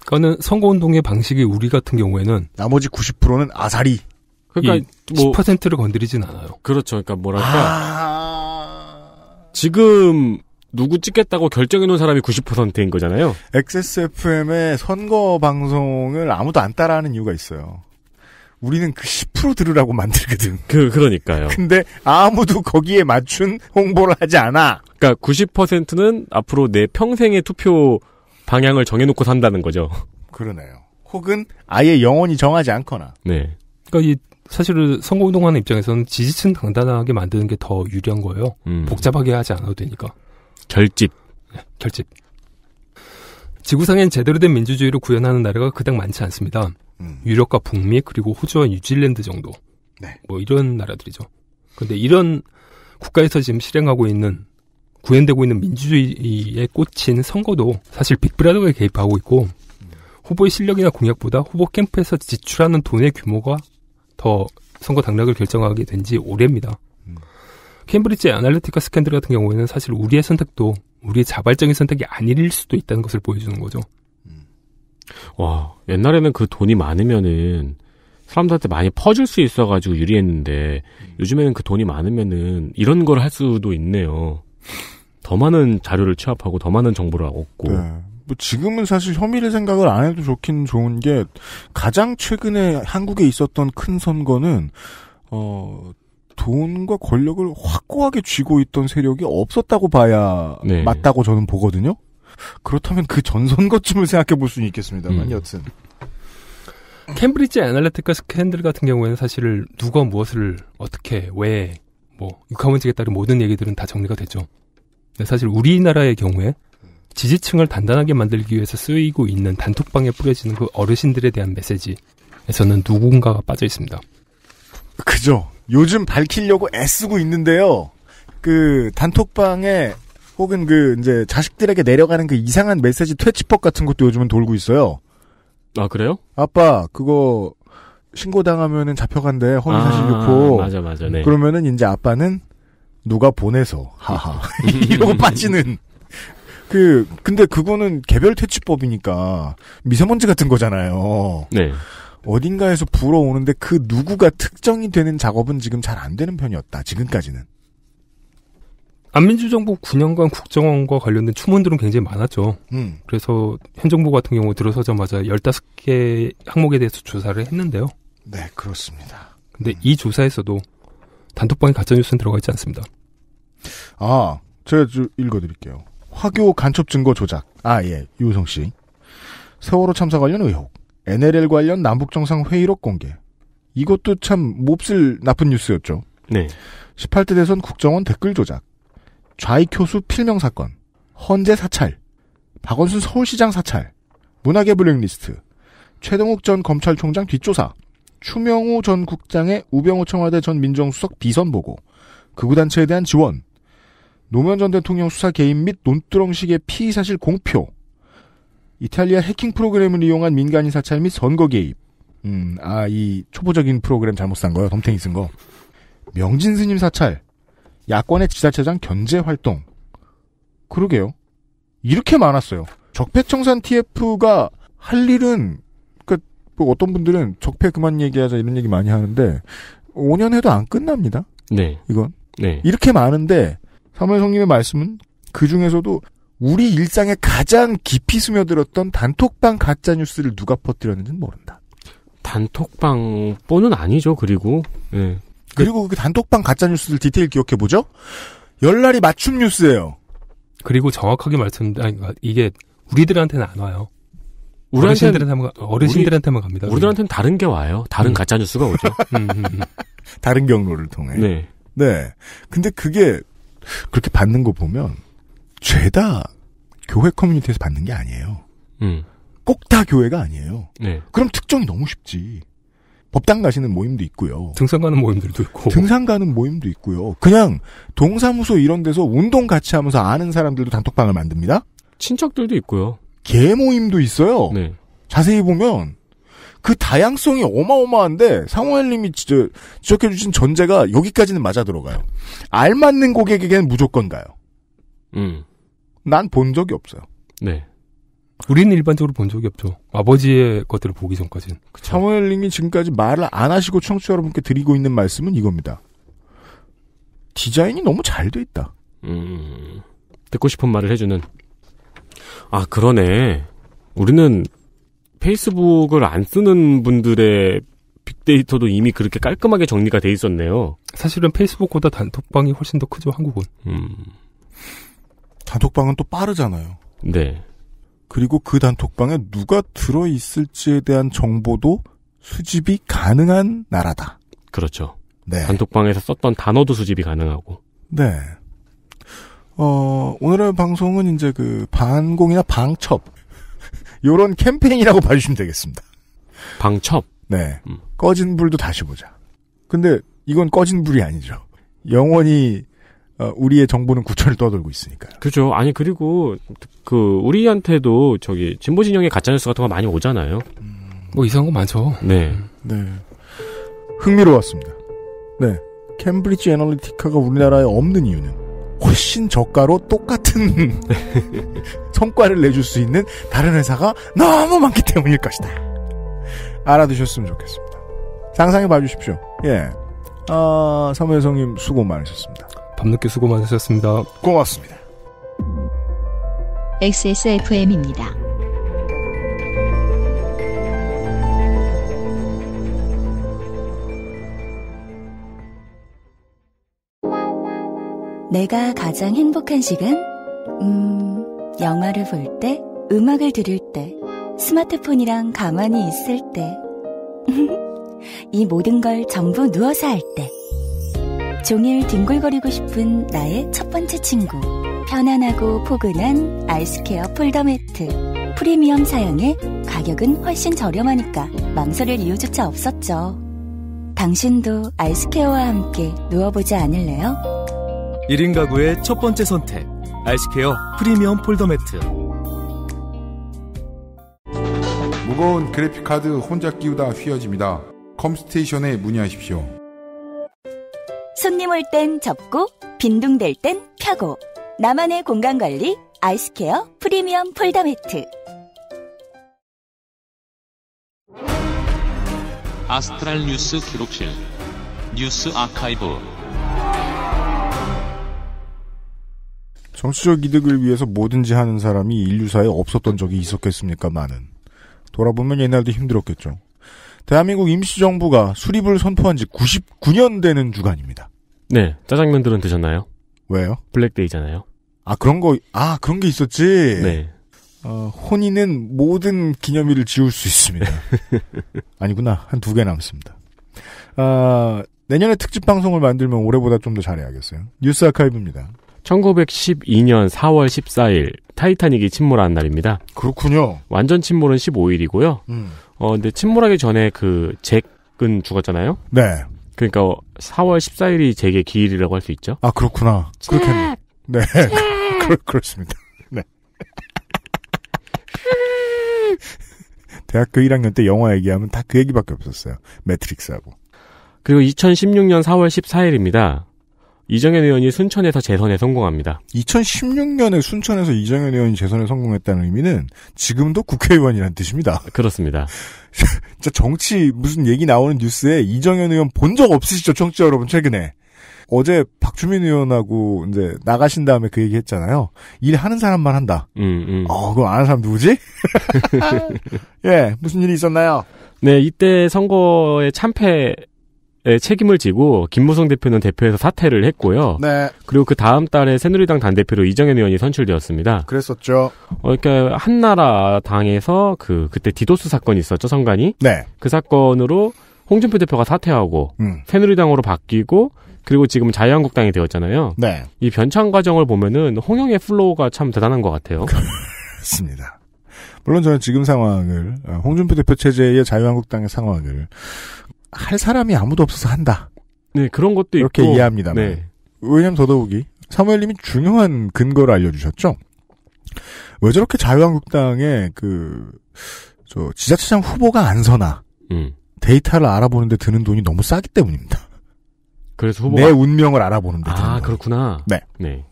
그거는 선거운동의 방식이 우리 같은 경우에는 나머지 90%는 아사리. 그러니까 뭐 10%를 건드리진 않아요. 그렇죠. 그러니까 뭐랄까 아... 지금 누구 찍겠다고 결정해 놓은 사람이 90%인 거잖아요. XSFM의 선거 방송을 아무도 안 따라하는 이유가 있어요. 우리는 그 10% 들으라고 만들거든. 그, 그러니까요. 근데 아무도 거기에 맞춘 홍보를 하지 않아. 그러니까 90%는 앞으로 내 평생의 투표 방향을 정해놓고 산다는 거죠. 그러네요. 혹은 아예 영원히 정하지 않거나. 네. 그러니까 이 사실은 선거운동하는 입장에서는 지지층 당당하게 만드는 게 더 유리한 거예요. 음. 복잡하게 하지 않아도 되니까. 결집. 네, 결집. 지구상엔 제대로 된 민주주의를 구현하는 나라가 그닥 많지 않습니다. 음. 유럽과 북미 그리고 호주와 뉴질랜드 정도. 네. 뭐 이런 나라들이죠. 그런데 이런 국가에서 지금 실행하고 있는 구현되고 있는 민주주의에 꽂힌 선거도 사실 빅브라더가 개입하고 있고 후보의 실력이나 공약보다 후보 캠프에서 지출하는 돈의 규모가 더 선거 당락을 결정하게 된 지 오래입니다. 캠브리지 음. 아날리티카 스캔들 같은 경우에는 사실 우리의 선택도 우리의 자발적인 선택이 아닐 수도 있다는 것을 보여주는 거죠. 와, 옛날에는 그 돈이 많으면은 사람들한테 많이 퍼질 수 있어가지고 유리했는데 음. 요즘에는 그 돈이 많으면은 이런 걸 할 수도 있네요. 더 많은 자료를 취합하고 더 많은 정보를 얻고. 네. 뭐 지금은 사실 혐의를 생각을 안 해도 좋긴 좋은 게 가장 최근에 한국에 있었던 큰 선거는 어 돈과 권력을 확고하게 쥐고 있던 세력이 없었다고 봐야 네. 맞다고 저는 보거든요. 그렇다면 그 전선 거쯤을 생각해 볼 수는 있겠습니다만 음. 여튼 캠브리지 애널리티카 스캔들 같은 경우에는 사실 누가 무엇을 어떻게 왜 뭐 육하문제에 따른 모든 얘기들은 다 정리가 되죠. 근데 사실 우리나라의 경우에 지지층을 단단하게 만들기 위해서 쓰이고 있는 단톡방에 뿌려지는 그 어르신들에 대한 메시지에서는 누군가가 빠져 있습니다. 그죠. 요즘 밝히려고 애쓰고 있는데요. 그 단톡방에 혹은 그 이제 자식들에게 내려가는 그 이상한 메시지 퇴치법 같은 것도 요즘은 돌고 있어요. 아 그래요? 아빠 그거 신고 당하면은 잡혀간대 허위 사실 아, 유포. 아, 맞아 맞아. 네. 그러면은 이제 아빠는 누가 보내서 하하 이러고 빠지는. 그 근데 그거는 개별 퇴치법이니까 미세먼지 같은 거잖아요. 네. 어딘가에서 불어오는데 그 누구가 특정이 되는 작업은 지금 잘 안 되는 편이었다. 지금까지는. 안민주 정부 9년간 국정원과 관련된 추문들은 굉장히 많았죠. 음. 그래서 현 정부 같은 경우 들어서자마자 15개 항목에 대해서 조사를 했는데요. 네, 그렇습니다. 근데 음. 이 조사에서도 단톡방에 가짜뉴스는 들어가 있지 않습니다. 아, 제가 읽어드릴게요. 화교 간첩 증거 조작. 아, 예, 유우성 씨. 세월호 참사 관련 의혹. NLL 관련 남북정상회의록 공개. 이것도 참 몹쓸 나쁜 뉴스였죠. 네. 18대 대선 국정원 댓글 조작. 좌익 교수 필명 사건, 헌재 사찰, 박원순 서울시장 사찰, 문학의 블랙리스트, 최동욱 전 검찰총장 뒷조사, 추명호 전 국장의 우병우 청와대 전 민정수석 비선 보고, 극우단체에 대한 지원, 노무현 전 대통령 수사 개입 및 논두렁식의 피의 사실 공표, 이탈리아 해킹 프로그램을 이용한 민간인 사찰 및 선거 개입. 음, 아, 이 초보적인 프로그램 잘못 산 거요. 덤탱이 쓴 거. 명진 스님 사찰, 야권의 지자체장 견제 활동. 그러게요. 이렇게 많았어요. 적폐청산 TF가 할 일은 그러니까 뭐 어떤 분들은 적폐 그만 얘기하자 이런 얘기 많이 하는데 5년 해도 안 끝납니다. 네. 이건 네. 이렇게 많은데 사무엘 성님의 말씀은 그 중에서도 우리 일상에 가장 깊이 스며들었던 단톡방 가짜 뉴스를 누가 퍼뜨렸는지는 모른다. 단톡방 뻔은 아니죠. 그리고 네. 그리고 그 단톡방 가짜 뉴스들 디테일 기억해 보죠. 열날이 맞춤 뉴스예요. 그리고 정확하게 말씀 아니 아, 이게 우리들한테는 안 와요. 어르신들한테만, 어르신들한테만 갑니다. 우리들한테는 다른 게 와요. 다른 음. 가짜 뉴스가 오죠. 음, 음, 음. 다른 경로를 통해. 네. 네. 근데 그게 그렇게 받는 거 보면 죄다 교회 커뮤니티에서 받는 게 아니에요. 꼭 다 교회가 아니에요. 네. 그럼 특정이 너무 쉽지. 법당 가시는 모임도 있고요. 등산 가는 모임들도 있고. 등산 가는 모임도 있고요. 그냥 동사무소 이런 데서 운동 같이 하면서 아는 사람들도 단톡방을 만듭니다. 친척들도 있고요. 개 모임도 있어요. 네. 자세히 보면 그 다양성이 어마어마한데 상호엘님이 지적해 주신 전제가 여기까지는 맞아 들어가요. 알맞는 고객에게는 무조건 가요. 음. 난 본 적이 없어요. 네. 우리는 일반적으로 본 적이 없죠. 아버지의 것들을 보기 전까지는. 그 사무엘님이 지금까지 말을 안 하시고 청취자 여러분께 드리고 있는 말씀은 이겁니다. 디자인이 너무 잘 돼 있다. 음, 듣고 싶은 말을 해주는. 아, 그러네. 우리는 페이스북을 안 쓰는 분들의 빅데이터도 이미 그렇게 깔끔하게 정리가 돼 있었네요. 사실은 페이스북보다 단톡방이 훨씬 더 크죠, 한국은. 음. 단톡방은 또 빠르잖아요. 네. 그리고 그 단톡방에 누가 들어 있을지에 대한 정보도 수집이 가능한 나라다. 그렇죠. 네. 단톡방에서 썼던 단어도 수집이 가능하고. 네. 어, 오늘의 방송은 이제 그 반공이나 방첩 요런 캠페인이라고 봐주시면 되겠습니다. 방첩. 네. 음. 꺼진 불도 다시 보자. 근데 이건 꺼진 불이 아니죠. 영원히 어, 우리의 정보는 구천을 떠돌고 있으니까. 그죠. 렇 아니 그리고 그 우리한테도 저기 진보 진영의 가짜 뉴스 같은 거 많이 오잖아요. 음... 뭐 이상한 거 많죠. 네. 네. 흥미로웠습니다. 네. 캠브리지 애널리티카가 우리나라에 없는 이유는 훨씬 저가로 똑같은 성과를 내줄 수 있는 다른 회사가 너무 많기 때문일 것이다. 알아두셨으면 좋겠습니다. 상상해 봐주십시오. 예. 아, 사무여성님 수고 많으셨습니다. 밤늦게 수고 많으셨습니다. 고맙습니다. XSFM입니다. 내가 가장 행복한 시간? 음, 영화를 볼 때, 음악을 들을 때, 스마트폰이랑 가만히 있을 때. 이 모든 걸 전부 누워서 할 때. 종일 뒹굴거리고 싶은 나의 첫 번째 친구. 편안하고 포근한 아이스케어 폴더 매트. 프리미엄 사양에 가격은 훨씬 저렴하니까 망설일 이유조차 없었죠. 당신도 아이스케어와 함께 누워보지 않을래요? 1인 가구의 첫 번째 선택. 아이스케어 프리미엄 폴더 매트. 무거운 그래픽카드 혼자 끼우다 휘어집니다. 컴스테이션에 문의하십시오. 힘올 땐 접고 빈둥댈 땐 펴고 나만의 공간 관리 아이스케어 프리미엄 폴더 매트 아스트랄 뉴스 기록실 뉴스 아카이브 정치적 이득을 위해서 뭐든지 하는 사람이 인류사에 없었던 적이 있었겠습니까? 많은 돌아보면 옛날도 힘들었겠죠. 대한민국 임시정부가 수립을 선포한 지 99년 되는 주간입니다. 네, 짜장면들은 드셨나요? 왜요? 블랙데이잖아요. 아 그런 거, 아 그런 게 있었지. 네. 어, 혼인은 모든 기념일을 지울 수 있습니다. 아니구나, 한 두 개 남습니다. 아 내년에 특집 방송을 만들면 올해보다 좀 더 잘해야겠어요. 뉴스 아카이브입니다. 1912년 4월 14일 타이타닉이 침몰한 날입니다. 그렇군요. 완전 침몰은 15일이고요. 음. 어 근데 침몰하기 전에 그 잭은 죽었잖아요. 네. 그러니까 4월 14일이 제게 기일이라고 할 수 있죠. 아 그렇구나. 그렇겠네. 네, 그렇, 그렇습니다. 네. 대학교 1학년 때 영화 얘기하면 다 그 얘기밖에 없었어요. 매트릭스하고. 그리고 2016년 4월 14일입니다. 이정현 의원이 순천에서 재선에 성공합니다. 2016년에 순천에서 이정현 의원이 재선에 성공했다는 의미는 지금도 국회의원이라는 뜻입니다. 그렇습니다. 진짜 정치 무슨 얘기 나오는 뉴스에 이정현 의원 본 적 없으시죠, 청취자 여러분, 최근에. 어제 박주민 의원하고 이제 나가신 다음에 그 얘기 했잖아요. 일하는 사람만 한다. 음, 음. 어, 그거 아는 사람 누구지? 예, 무슨 일이 있었나요? 네, 이때 선거에 참패 책임을 지고 김무성 대표는 대표에서 사퇴를 했고요. 네. 그리고 그 다음 달에 새누리당 당대표로 이정현 의원이 선출되었습니다. 그랬었죠. 어, 그러니까 한나라 당에서 그 그때 디도스 사건이 있었죠, 선관이. 네. 그 사건으로 홍준표 대표가 사퇴하고 음. 새누리당으로 바뀌고 그리고 지금 자유한국당이 되었잖아요. 네. 이 변창 과정을 보면은 홍영의 플로우가 참 대단한 것 같아요. 그렇습니다. 물론 저는 지금 상황을 어, 홍준표 대표 체제의 자유한국당의 상황을 할 사람이 아무도 없어서 한다. 네, 그런 것도 이렇게 있고. 이해합니다. 네. 왜냐면 더더욱이 사무엘님이 중요한 근거를 알려주셨죠. 왜 저렇게 자유한국당의 그저 지자체장 후보가 안 서나 음. 데이터를 알아보는데 드는 돈이 너무 싸기 때문입니다. 그래서 후보가 내 운명을 알아보는데 아, 드는 아 돈. 그렇구나. 네. 네.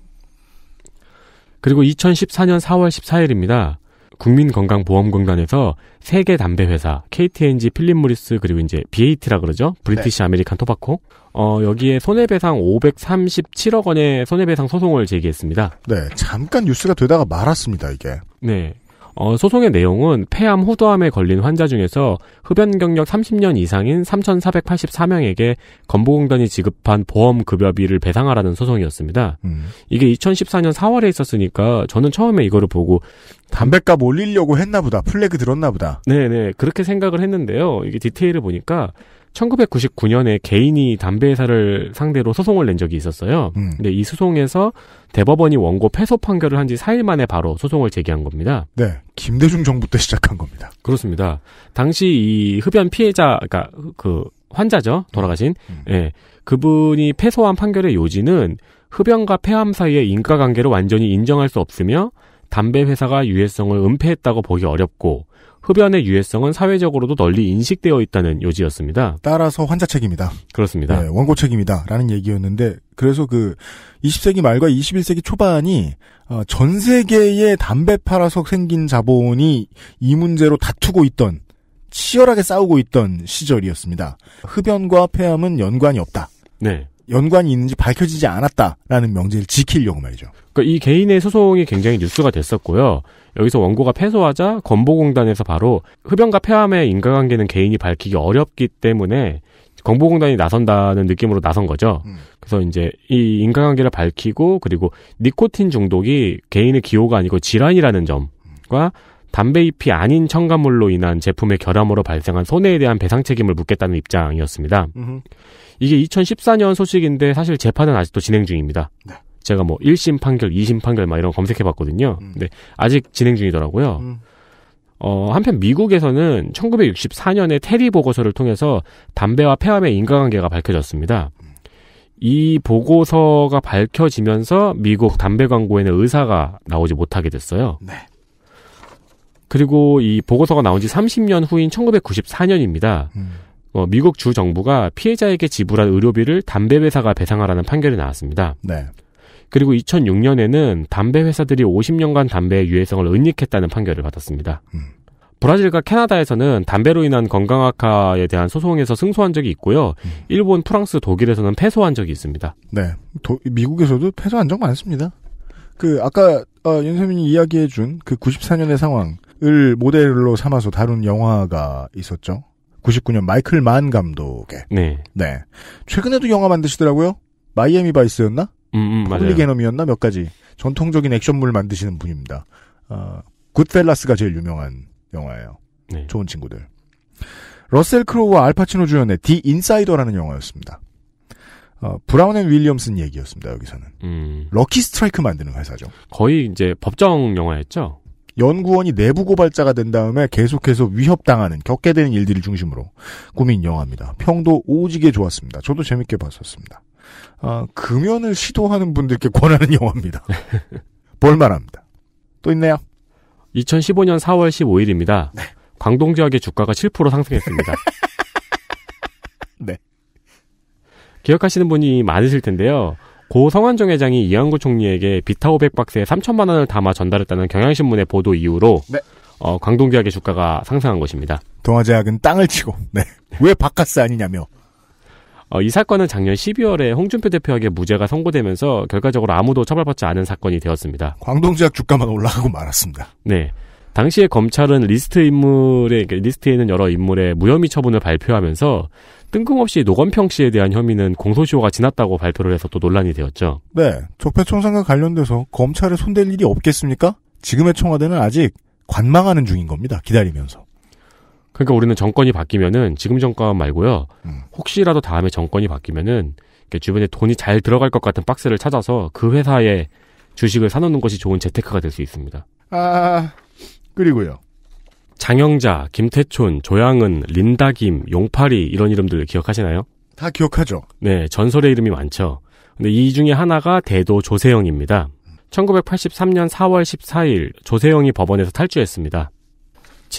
그리고 2014년 4월 14일입니다. 국민건강보험공단에서 세계 담배 회사 KTNG, 필립모리스 그리고 이제 BAT라 그러죠. 브리티시 네. 아메리칸 토바코. 어 여기에 손해배상 537억 원의 손해배상 소송을 제기했습니다. 네, 잠깐 뉴스가 되다가 말았습니다 이게. 네, 어, 소송의 내용은 폐암 호도암에 걸린 환자 중에서 흡연 경력 30년 이상인 3,484명에게 건보공단이 지급한 보험 급여비를 배상하라는 소송이었습니다. 음. 이게 2014년 4월에 있었으니까 저는 처음에 이거를 보고 담뱃값 올리려고 했나 보다. 플래그 들었나 보다. 네네. 그렇게 생각을 했는데요. 이게 디테일을 보니까 1999년에 개인이 담배회사를 상대로 소송을 낸 적이 있었어요. 음. 근데 이 소송에서 대법원이 원고 패소 판결을 한 지 4일 만에 바로 소송을 제기한 겁니다. 네. 김대중 정부 때 시작한 겁니다. 그렇습니다. 당시 이 흡연 피해자, 그러니까 그 환자죠. 돌아가신. 음. 음. 예. 그분이 패소한 판결의 요지는 흡연과 폐암 사이의 인과관계를 완전히 인정할 수 없으며 담배 회사가 유해성을 은폐했다고 보기 어렵고 흡연의 유해성은 사회적으로도 널리 인식되어 있다는 요지였습니다. 따라서 환자 책임이다. 그렇습니다. 네, 원고 책임이다. 라는 얘기였는데, 그래서 그 20세기 말과 21세기 초반이 어, 전 세계에 담배 팔아서 생긴 자본이 이 문제로 다투고 있던, 치열하게 싸우고 있던 시절이었습니다. 흡연과 폐암은 연관이 없다. 네. 연관이 있는지 밝혀지지 않았다라는 명제를 지키려고 말이죠. 그러니까 이 개인의 소송이 굉장히 뉴스가 됐었고요. 여기서 원고가 패소하자 건보공단에서 바로 흡연과 폐암의 인과관계는 개인이 밝히기 어렵기 때문에 건보공단이 나선다는 느낌으로 나선 거죠. 음. 그래서 이제 이 인과관계를 밝히고 그리고 니코틴 중독이 개인의 기호가 아니고 질환이라는 점과 담배 잎이 아닌 첨가물로 인한 제품의 결함으로 발생한 손해에 대한 배상 책임을 묻겠다는 입장이었습니다. 음 이게 2014년 소식인데 사실 재판은 아직도 진행 중입니다. 네. 제가 뭐 1심 판결, 2심 판결 막 이런 거 검색해 봤거든요. 음. 근데 아직 진행 중이더라고요. 음. 어, 한편 미국에서는 1964년에 테리 보고서를 통해서 담배와 폐암의 인과관계가 밝혀졌습니다. 이 보고서가 밝혀지면서 미국 담배 광고에는 의사가 나오지 못하게 됐어요. 네. 그리고 이 보고서가 나온 지 30년 후인 1994년입니다. 음. 어, 미국 주 정부가 피해자에게 지불한 의료비를 담배 회사가 배상하라는 판결이 나왔습니다. 네. 그리고 2006년에는 담배 회사들이 50년간 담배의 유해성을 은닉했다는 판결을 받았습니다. 음. 브라질과 캐나다에서는 담배로 인한 건강 악화에 대한 소송에서 승소한 적이 있고요. 음. 일본, 프랑스, 독일에서는 패소한 적이 있습니다. 네. 도, 미국에서도 패소한 적 많습니다. 그 아까 어, 윤세민이 이야기해 준 그 94년의 상황을 모델로 삼아서 다룬 영화가 있었죠. 99년 마이클 만 감독의. 네. 네. 최근에도 영화 만드시더라고요. 마이애미 바이스였나? 음, 음, 퍼블릭 애이었나몇 가지 전통적인 액션물 만드시는 분입니다. 어, 굿펠라스가 제일 유명한 영화예요. 네. 좋은 친구들. 러셀 크로우와 알파치노 주연의 디 인사이더라는 영화였습니다. 어, 브라운 앤 윌리엄슨 얘기였습니다. 여기서는 음. 럭키 스트라이크 만드는 회사죠. 거의 이제 법정 영화였죠. 연구원이 내부 고발자가 된 다음에 계속해서 위협당하는 겪게 되는 일들을 중심으로 꾸민 영화입니다. 평도 오지게 좋았습니다. 저도 재밌게 봤었습니다. 어, 금연을 시도하는 분들께 권하는 영화입니다. 볼만합니다. 또 있네요. 2015년 4월 15일입니다. 네. 광동 지역의 주가가 7% 상승했습니다. 네. 기억하시는 분이 많으실 텐데요. 고 성한종 회장이 이한구 총리에게 비타 500박스에 3천만 원을 담아 전달했다는 경향신문의 보도 이후로 네. 어, 광동지역의 주가가 상승한 것입니다. 동아제약은 땅을 치고 네. 왜 바카스 아니냐며 어, 이 사건은 작년 12월에 홍준표 대표에게 무죄가 선고되면서 결과적으로 아무도 처벌받지 않은 사건이 되었습니다. 광동 지역 주가만 올라가고 말았습니다. 네. 당시에 검찰은 리스트 인물의 그러니까 리스트에 있는 여러 인물의 무혐의 처분을 발표하면서 뜬금없이 노건평 씨에 대한 혐의는 공소시효가 지났다고 발표를 해서 또 논란이 되었죠. 네, 적폐청산과 관련돼서 검찰에 손댈 일이 없겠습니까? 지금의 청와대는 아직 관망하는 중인 겁니다. 기다리면서. 그러니까 우리는 정권이 바뀌면은 지금 정권 말고요. 음. 혹시라도 다음에 정권이 바뀌면은 주변에 돈이 잘 들어갈 것 같은 박스를 찾아서 그 회사에 주식을 사놓는 것이 좋은 재테크가 될 수 있습니다. 아 그리고요. 장영자, 김태촌, 조양은, 린다김, 용팔이 이런 이름들 기억하시나요? 다 기억하죠. 네, 전설의 이름이 많죠. 근데 이 중에 하나가 대도 조세영입니다. 1983년 4월 14일 조세영이 법원에서 탈주했습니다.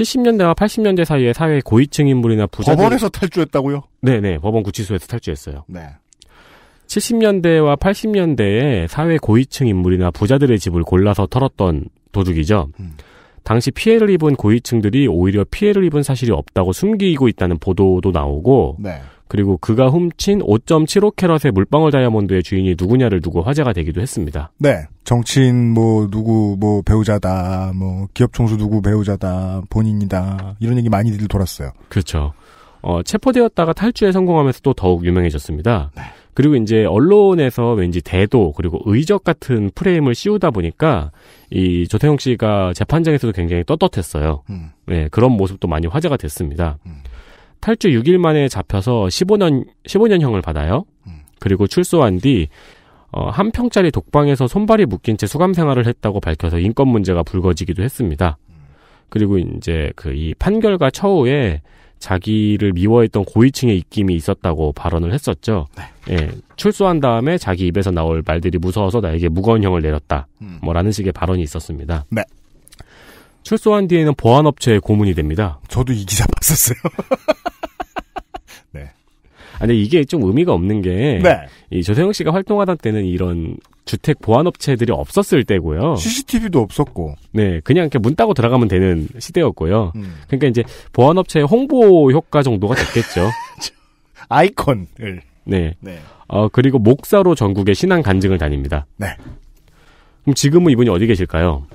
70년대와 80년대 사이에 사회 고위층 인물이나 부자들 법원에서 탈주했다고요? 네네 법원 구치소에서 탈주했어요. 네. 70년대와 80년대에 사회 고위층 인물이나 부자들의 집을 골라서 털었던 도둑이죠. 음. 당시 피해를 입은 고위층들이 오히려 피해를 입은 사실이 없다고 숨기고 있다는 보도도 나오고 네. 그리고 그가 훔친 5.75캐럿의 물방울 다이아몬드의 주인이 누구냐를 두고 화제가 되기도 했습니다. 네. 정치인 뭐 누구 뭐 배우자다. 뭐 기업 총수 누구 배우자다. 본인이다. 이런 얘기 많이들 돌았어요. 그렇죠. 어, 체포되었다가 탈주에 성공하면서 또 더욱 유명해졌습니다. 네. 그리고 이제 언론에서 왠지 대도 그리고 의적 같은 프레임을 씌우다 보니까 이 조태용 씨가 재판장에서도 굉장히 떳떳했어요. 음. 네, 그런 모습도 많이 화제가 됐습니다. 음. 탈주 6일 만에 잡혀서 15년 15년형을 받아요. 음. 그리고 출소한 뒤 어, 한 평짜리 독방에서 손발이 묶인 채 수감 생활을 했다고 밝혀서 인권 문제가 불거지기도 했습니다. 그리고 이제 그이 판결과 처우에 자기를 미워했던 고위층의 입김이 있었다고 발언을 했었죠. 네. 예, 출소한 다음에 자기 입에서 나올 말들이 무서워서 나에게 무거운 형을 내렸다. 음. 뭐라는 식의 발언이 있었습니다. 네. 출소한 뒤에는 보안업체의 고문이 됩니다. 저도 이 기사 봤었어요. 아니 이게 좀 의미가 없는 게 네. 이 조세영 씨가 활동하던 때는 이런 주택 보안 업체들이 없었을 때고요. CCTV도 없었고. 네, 그냥 이렇게 문 따고 들어가면 되는 시대였고요. 음. 그러니까 이제 보안 업체의 홍보 효과 정도가 됐겠죠. 아이콘을. 네. 네. 어, 그리고 목사로 전국의 신앙 간증을 다닙니다. 네. 그럼 지금은 이분이 어디 계실까요?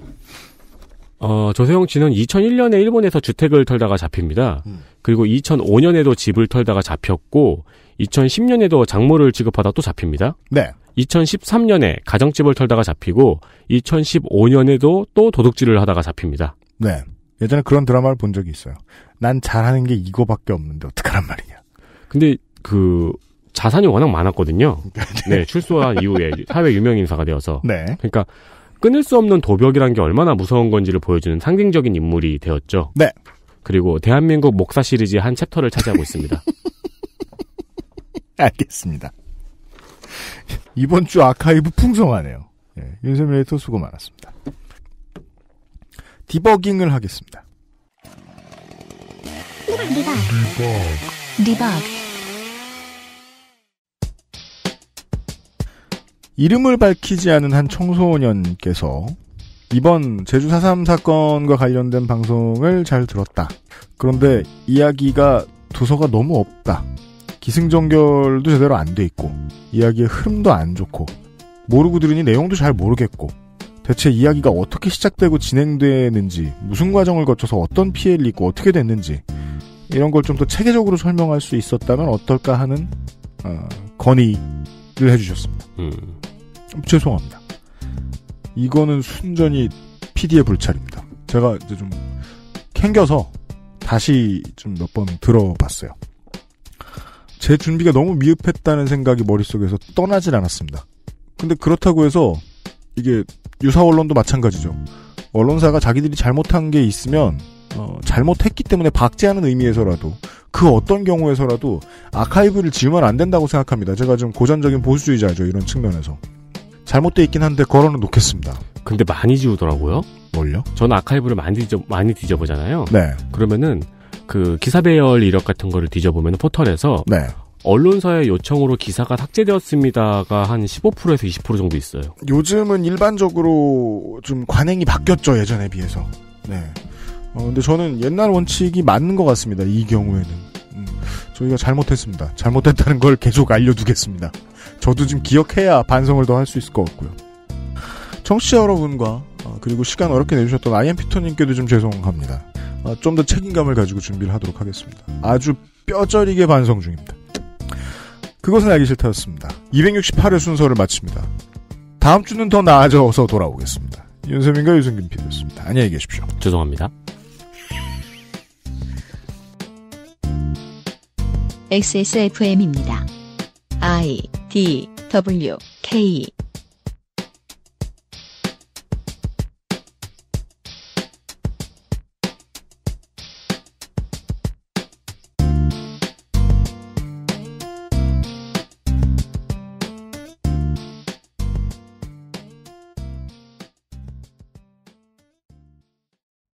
어, 조세영 씨는 2001년에 일본에서 주택을 털다가 잡힙니다. 음. 그리고 2005년에도 집을 털다가 잡혔고 2010년에도 장모를 지급하다 또 잡힙니다. 네. 2013년에 가정집을 털다가 잡히고 2015년에도 또 도둑질을 하다가 잡힙니다. 네. 예전에 그런 드라마를 본 적이 있어요. 난 잘하는 게 이거밖에 없는데 어떡하란 말이냐. 근데 그 자산이 워낙 많았거든요. 네. 네, 출소한 이후에 사회 유명 인사가 되어서. 네. 그러니까 끊을 수 없는 도벽이란 게 얼마나 무서운 건지를 보여주는 상징적인 인물이 되었죠. 네. 그리고 대한민국 목사 시리즈 한 챕터를 차지하고 있습니다. 알겠습니다. 이번 주 아카이브 풍성하네요. 예, 윤세민 에디터 수고 많았습니다. 디버깅을 하겠습니다. 디버깅. 디버깅. 이름을 밝히지 않은 한 청소년께서 이번 제주 4.3 사건과 관련된 방송을 잘 들었다. 그런데 이야기가 도서가 너무 없다. 기승전결도 제대로 안 돼 있고 이야기의 흐름도 안 좋고 모르고 들으니 내용도 잘 모르겠고 대체 이야기가 어떻게 시작되고 진행되는지 무슨 과정을 거쳐서 어떤 피해를 입고 어떻게 됐는지 이런 걸 좀 더 체계적으로 설명할 수 있었다면 어떨까 하는 어, 건의를 해주셨습니다. 음. 죄송합니다. 이거는 순전히 PD의 불찰입니다. 제가 이제 좀 캥겨서 다시 좀 몇 번 들어봤어요. 제 준비가 너무 미흡했다는 생각이 머릿속에서 떠나질 않았습니다. 근데 그렇다고 해서 이게 유사 언론도 마찬가지죠. 언론사가 자기들이 잘못한 게 있으면 어, 잘못했기 때문에 박제하는 의미에서라도 그 어떤 경우에서라도 아카이브를 지으면안 된다고 생각합니다. 제가 좀 고전적인 보수주의자죠 이런 측면에서 잘못돼 있긴 한데 걸어는 놓겠습니다. 근데 많이 지우더라고요. 뭘요? 저는 아카이브를 많이 뒤져 많이 뒤져보잖아요. 네. 그러면은 그 기사 배열 이력 같은 거를 뒤져보면 포털에서 네. 언론사의 요청으로 기사가 삭제되었습니다가 한 15%에서 20% 정도 있어요. 요즘은 일반적으로 좀 관행이 바뀌었죠 예전에 비해서. 네. 어, 근데 저는 옛날 원칙이 맞는 것 같습니다. 이 경우에는 음, 저희가 잘못했습니다. 잘못했다는 걸 계속 알려두겠습니다. 저도 좀 기억해야 반성을 더 할 수 있을 것 같고요. 청취자 여러분과 어, 그리고 시간 어렵게 내주셨던 아이엠피터님께도 좀 죄송합니다. 어, 좀더 책임감을 가지고 준비를 하도록 하겠습니다. 아주 뼈저리게 반성 중입니다. 그것은 알기 싫다였습니다. 268회 순서를 마칩니다. 다음 주는 더 나아져서 돌아오겠습니다. 윤세민과 유승균 PD였습니다. 안녕히 계십시오. 죄송합니다. XSFM입니다. I D W K